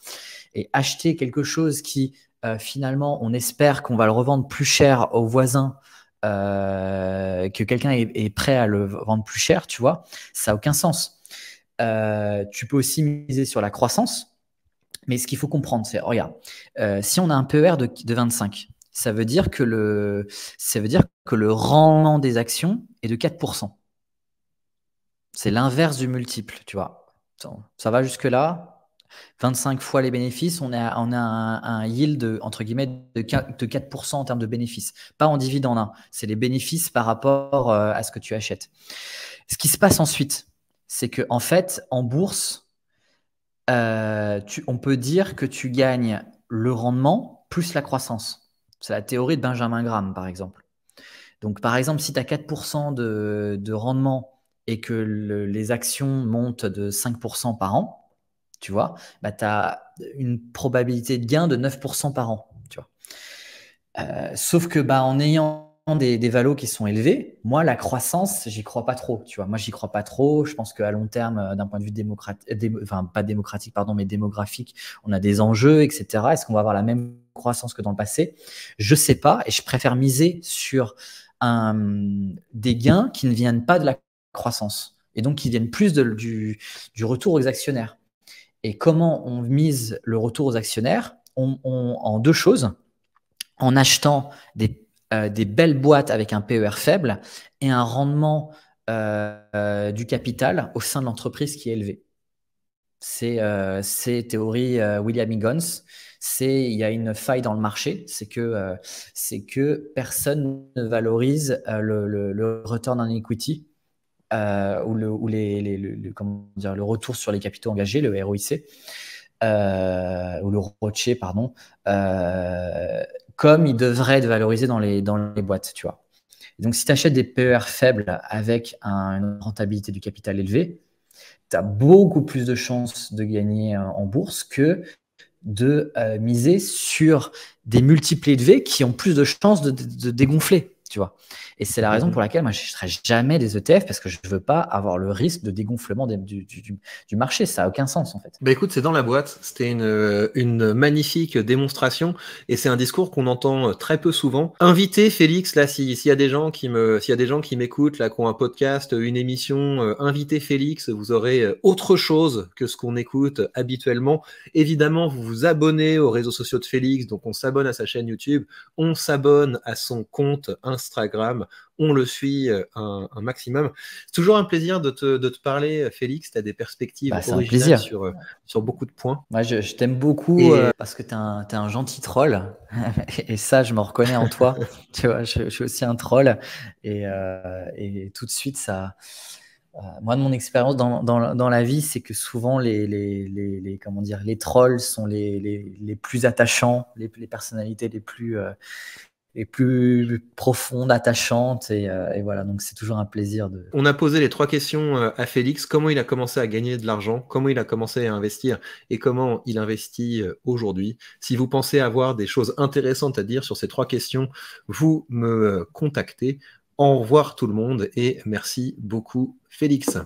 Et acheter quelque chose qui, euh, finalement, on espère qu'on va le revendre plus cher aux voisins euh, que quelqu'un est, prêt à le vendre plus cher, tu vois, ça n'a aucun sens. Euh, tu peux aussi miser sur la croissance, mais ce qu'il faut comprendre, c'est, regarde, euh, si on a un PER de, 25, ça veut, dire que le, ça veut dire que le rendement des actions est de 4%. C'est l'inverse du multiple, tu vois. Ça va jusque-là 25 fois les bénéfices, on a, on a un, yield de, entre guillemets de 4%, en termes de bénéfices. Pas en dividende 1, hein. c'est les bénéfices par rapport euh, à ce que tu achètes. Ce qui se passe ensuite, c'est qu'en en fait, en bourse, euh, on peut dire que tu gagnes le rendement plus la croissance. C'est la théorie de Benjamin Graham, par exemple. Donc, par exemple, si tu as 4% de, de rendement et que les actions montent de 5% par an, tu vois, bah, tu as une probabilité de gain de 9% par an. Tu vois. Euh, sauf que bah, en ayant des, des, valos qui sont élevés, moi, la croissance, j'y crois pas trop. Tu vois, moi, j'y crois pas trop. Je pense qu'à long terme, euh, d'un point de vue démocratique, enfin, pas démocratique, pardon, mais démographique, on a des enjeux, etc. Est-ce qu'on va avoir la même croissance que dans le passé Je sais pas et je préfère miser sur un, des gains qui ne viennent pas de la croissance et donc qui viennent plus du retour aux actionnaires et comment on mise le retour aux actionnaires on, en deux choses, en achetant des, euh, belles boîtes avec un PER faible et un rendement euh, euh, du capital au sein de l'entreprise qui est élevé. C'est théorie William Higgins. C'est il y a une faille dans le marché, c'est que c'est que personne ne valorise le, le, le return on equity euh, ou, le, ou les, les, comment dire, le retour sur les capitaux engagés, le ROIC, euh, ou le ROCE, pardon, euh, comme il devrait être valorisé dans les, dans les boîtes, tu vois. Donc, si tu achètes des PER faibles avec une rentabilité du capital élevée, tu as beaucoup plus de chances de gagner en bourse que de miser sur des multiples élevés qui ont plus de chances de dégonfler tu vois. Et c'est la raison pour laquelle moi, je serai jamais des ETF parce que je ne veux pas avoir le risque de dégonflement du, marché. Ça n'a aucun sens, en fait. Bah écoute, c'est dans la boîte. C'était une, euh, une magnifique démonstration et c'est un discours qu'on entend euh, très peu souvent. Invité, Félix, là, s'il y a des gens qui me, s'il y a des gens qui m'écoutent, là, qui ont un podcast, euh, une émission, invitez invité Félix, vous aurez autre chose que ce qu'on écoute habituellement. Évidemment, vous vous abonnez aux réseaux sociaux de Félix. Donc, on s'abonne à sa chaîne YouTube. On s'abonne à son compte Instagram Instagram. On le suit euh, un, maximum. C'est toujours un plaisir de te, parler, euh, Félix. Tu as des perspectives bah, originales euh, sur, beaucoup de points. Moi, je, t'aime beaucoup parce que tu es, un gentil troll. <laughs> et ça, je me reconnais en toi. <laughs> tu vois, je, suis aussi un troll. Et, tout de suite, ça moi, de mon expérience dans, la vie, c'est que souvent les, comment dire, les trolls sont les, plus attachants, les, personnalités les plus, et plus profonde, attachante. Euh, et, voilà, donc c'est toujours un plaisir. De... On a posé les trois questions euh, à Félix. Comment il a commencé à gagner de l'argent Comment il a commencé à investir Et comment il investit euh, aujourd'hui Si vous pensez avoir des choses intéressantes à dire sur ces trois questions, vous me contactez. Au revoir tout le monde et merci beaucoup Félix.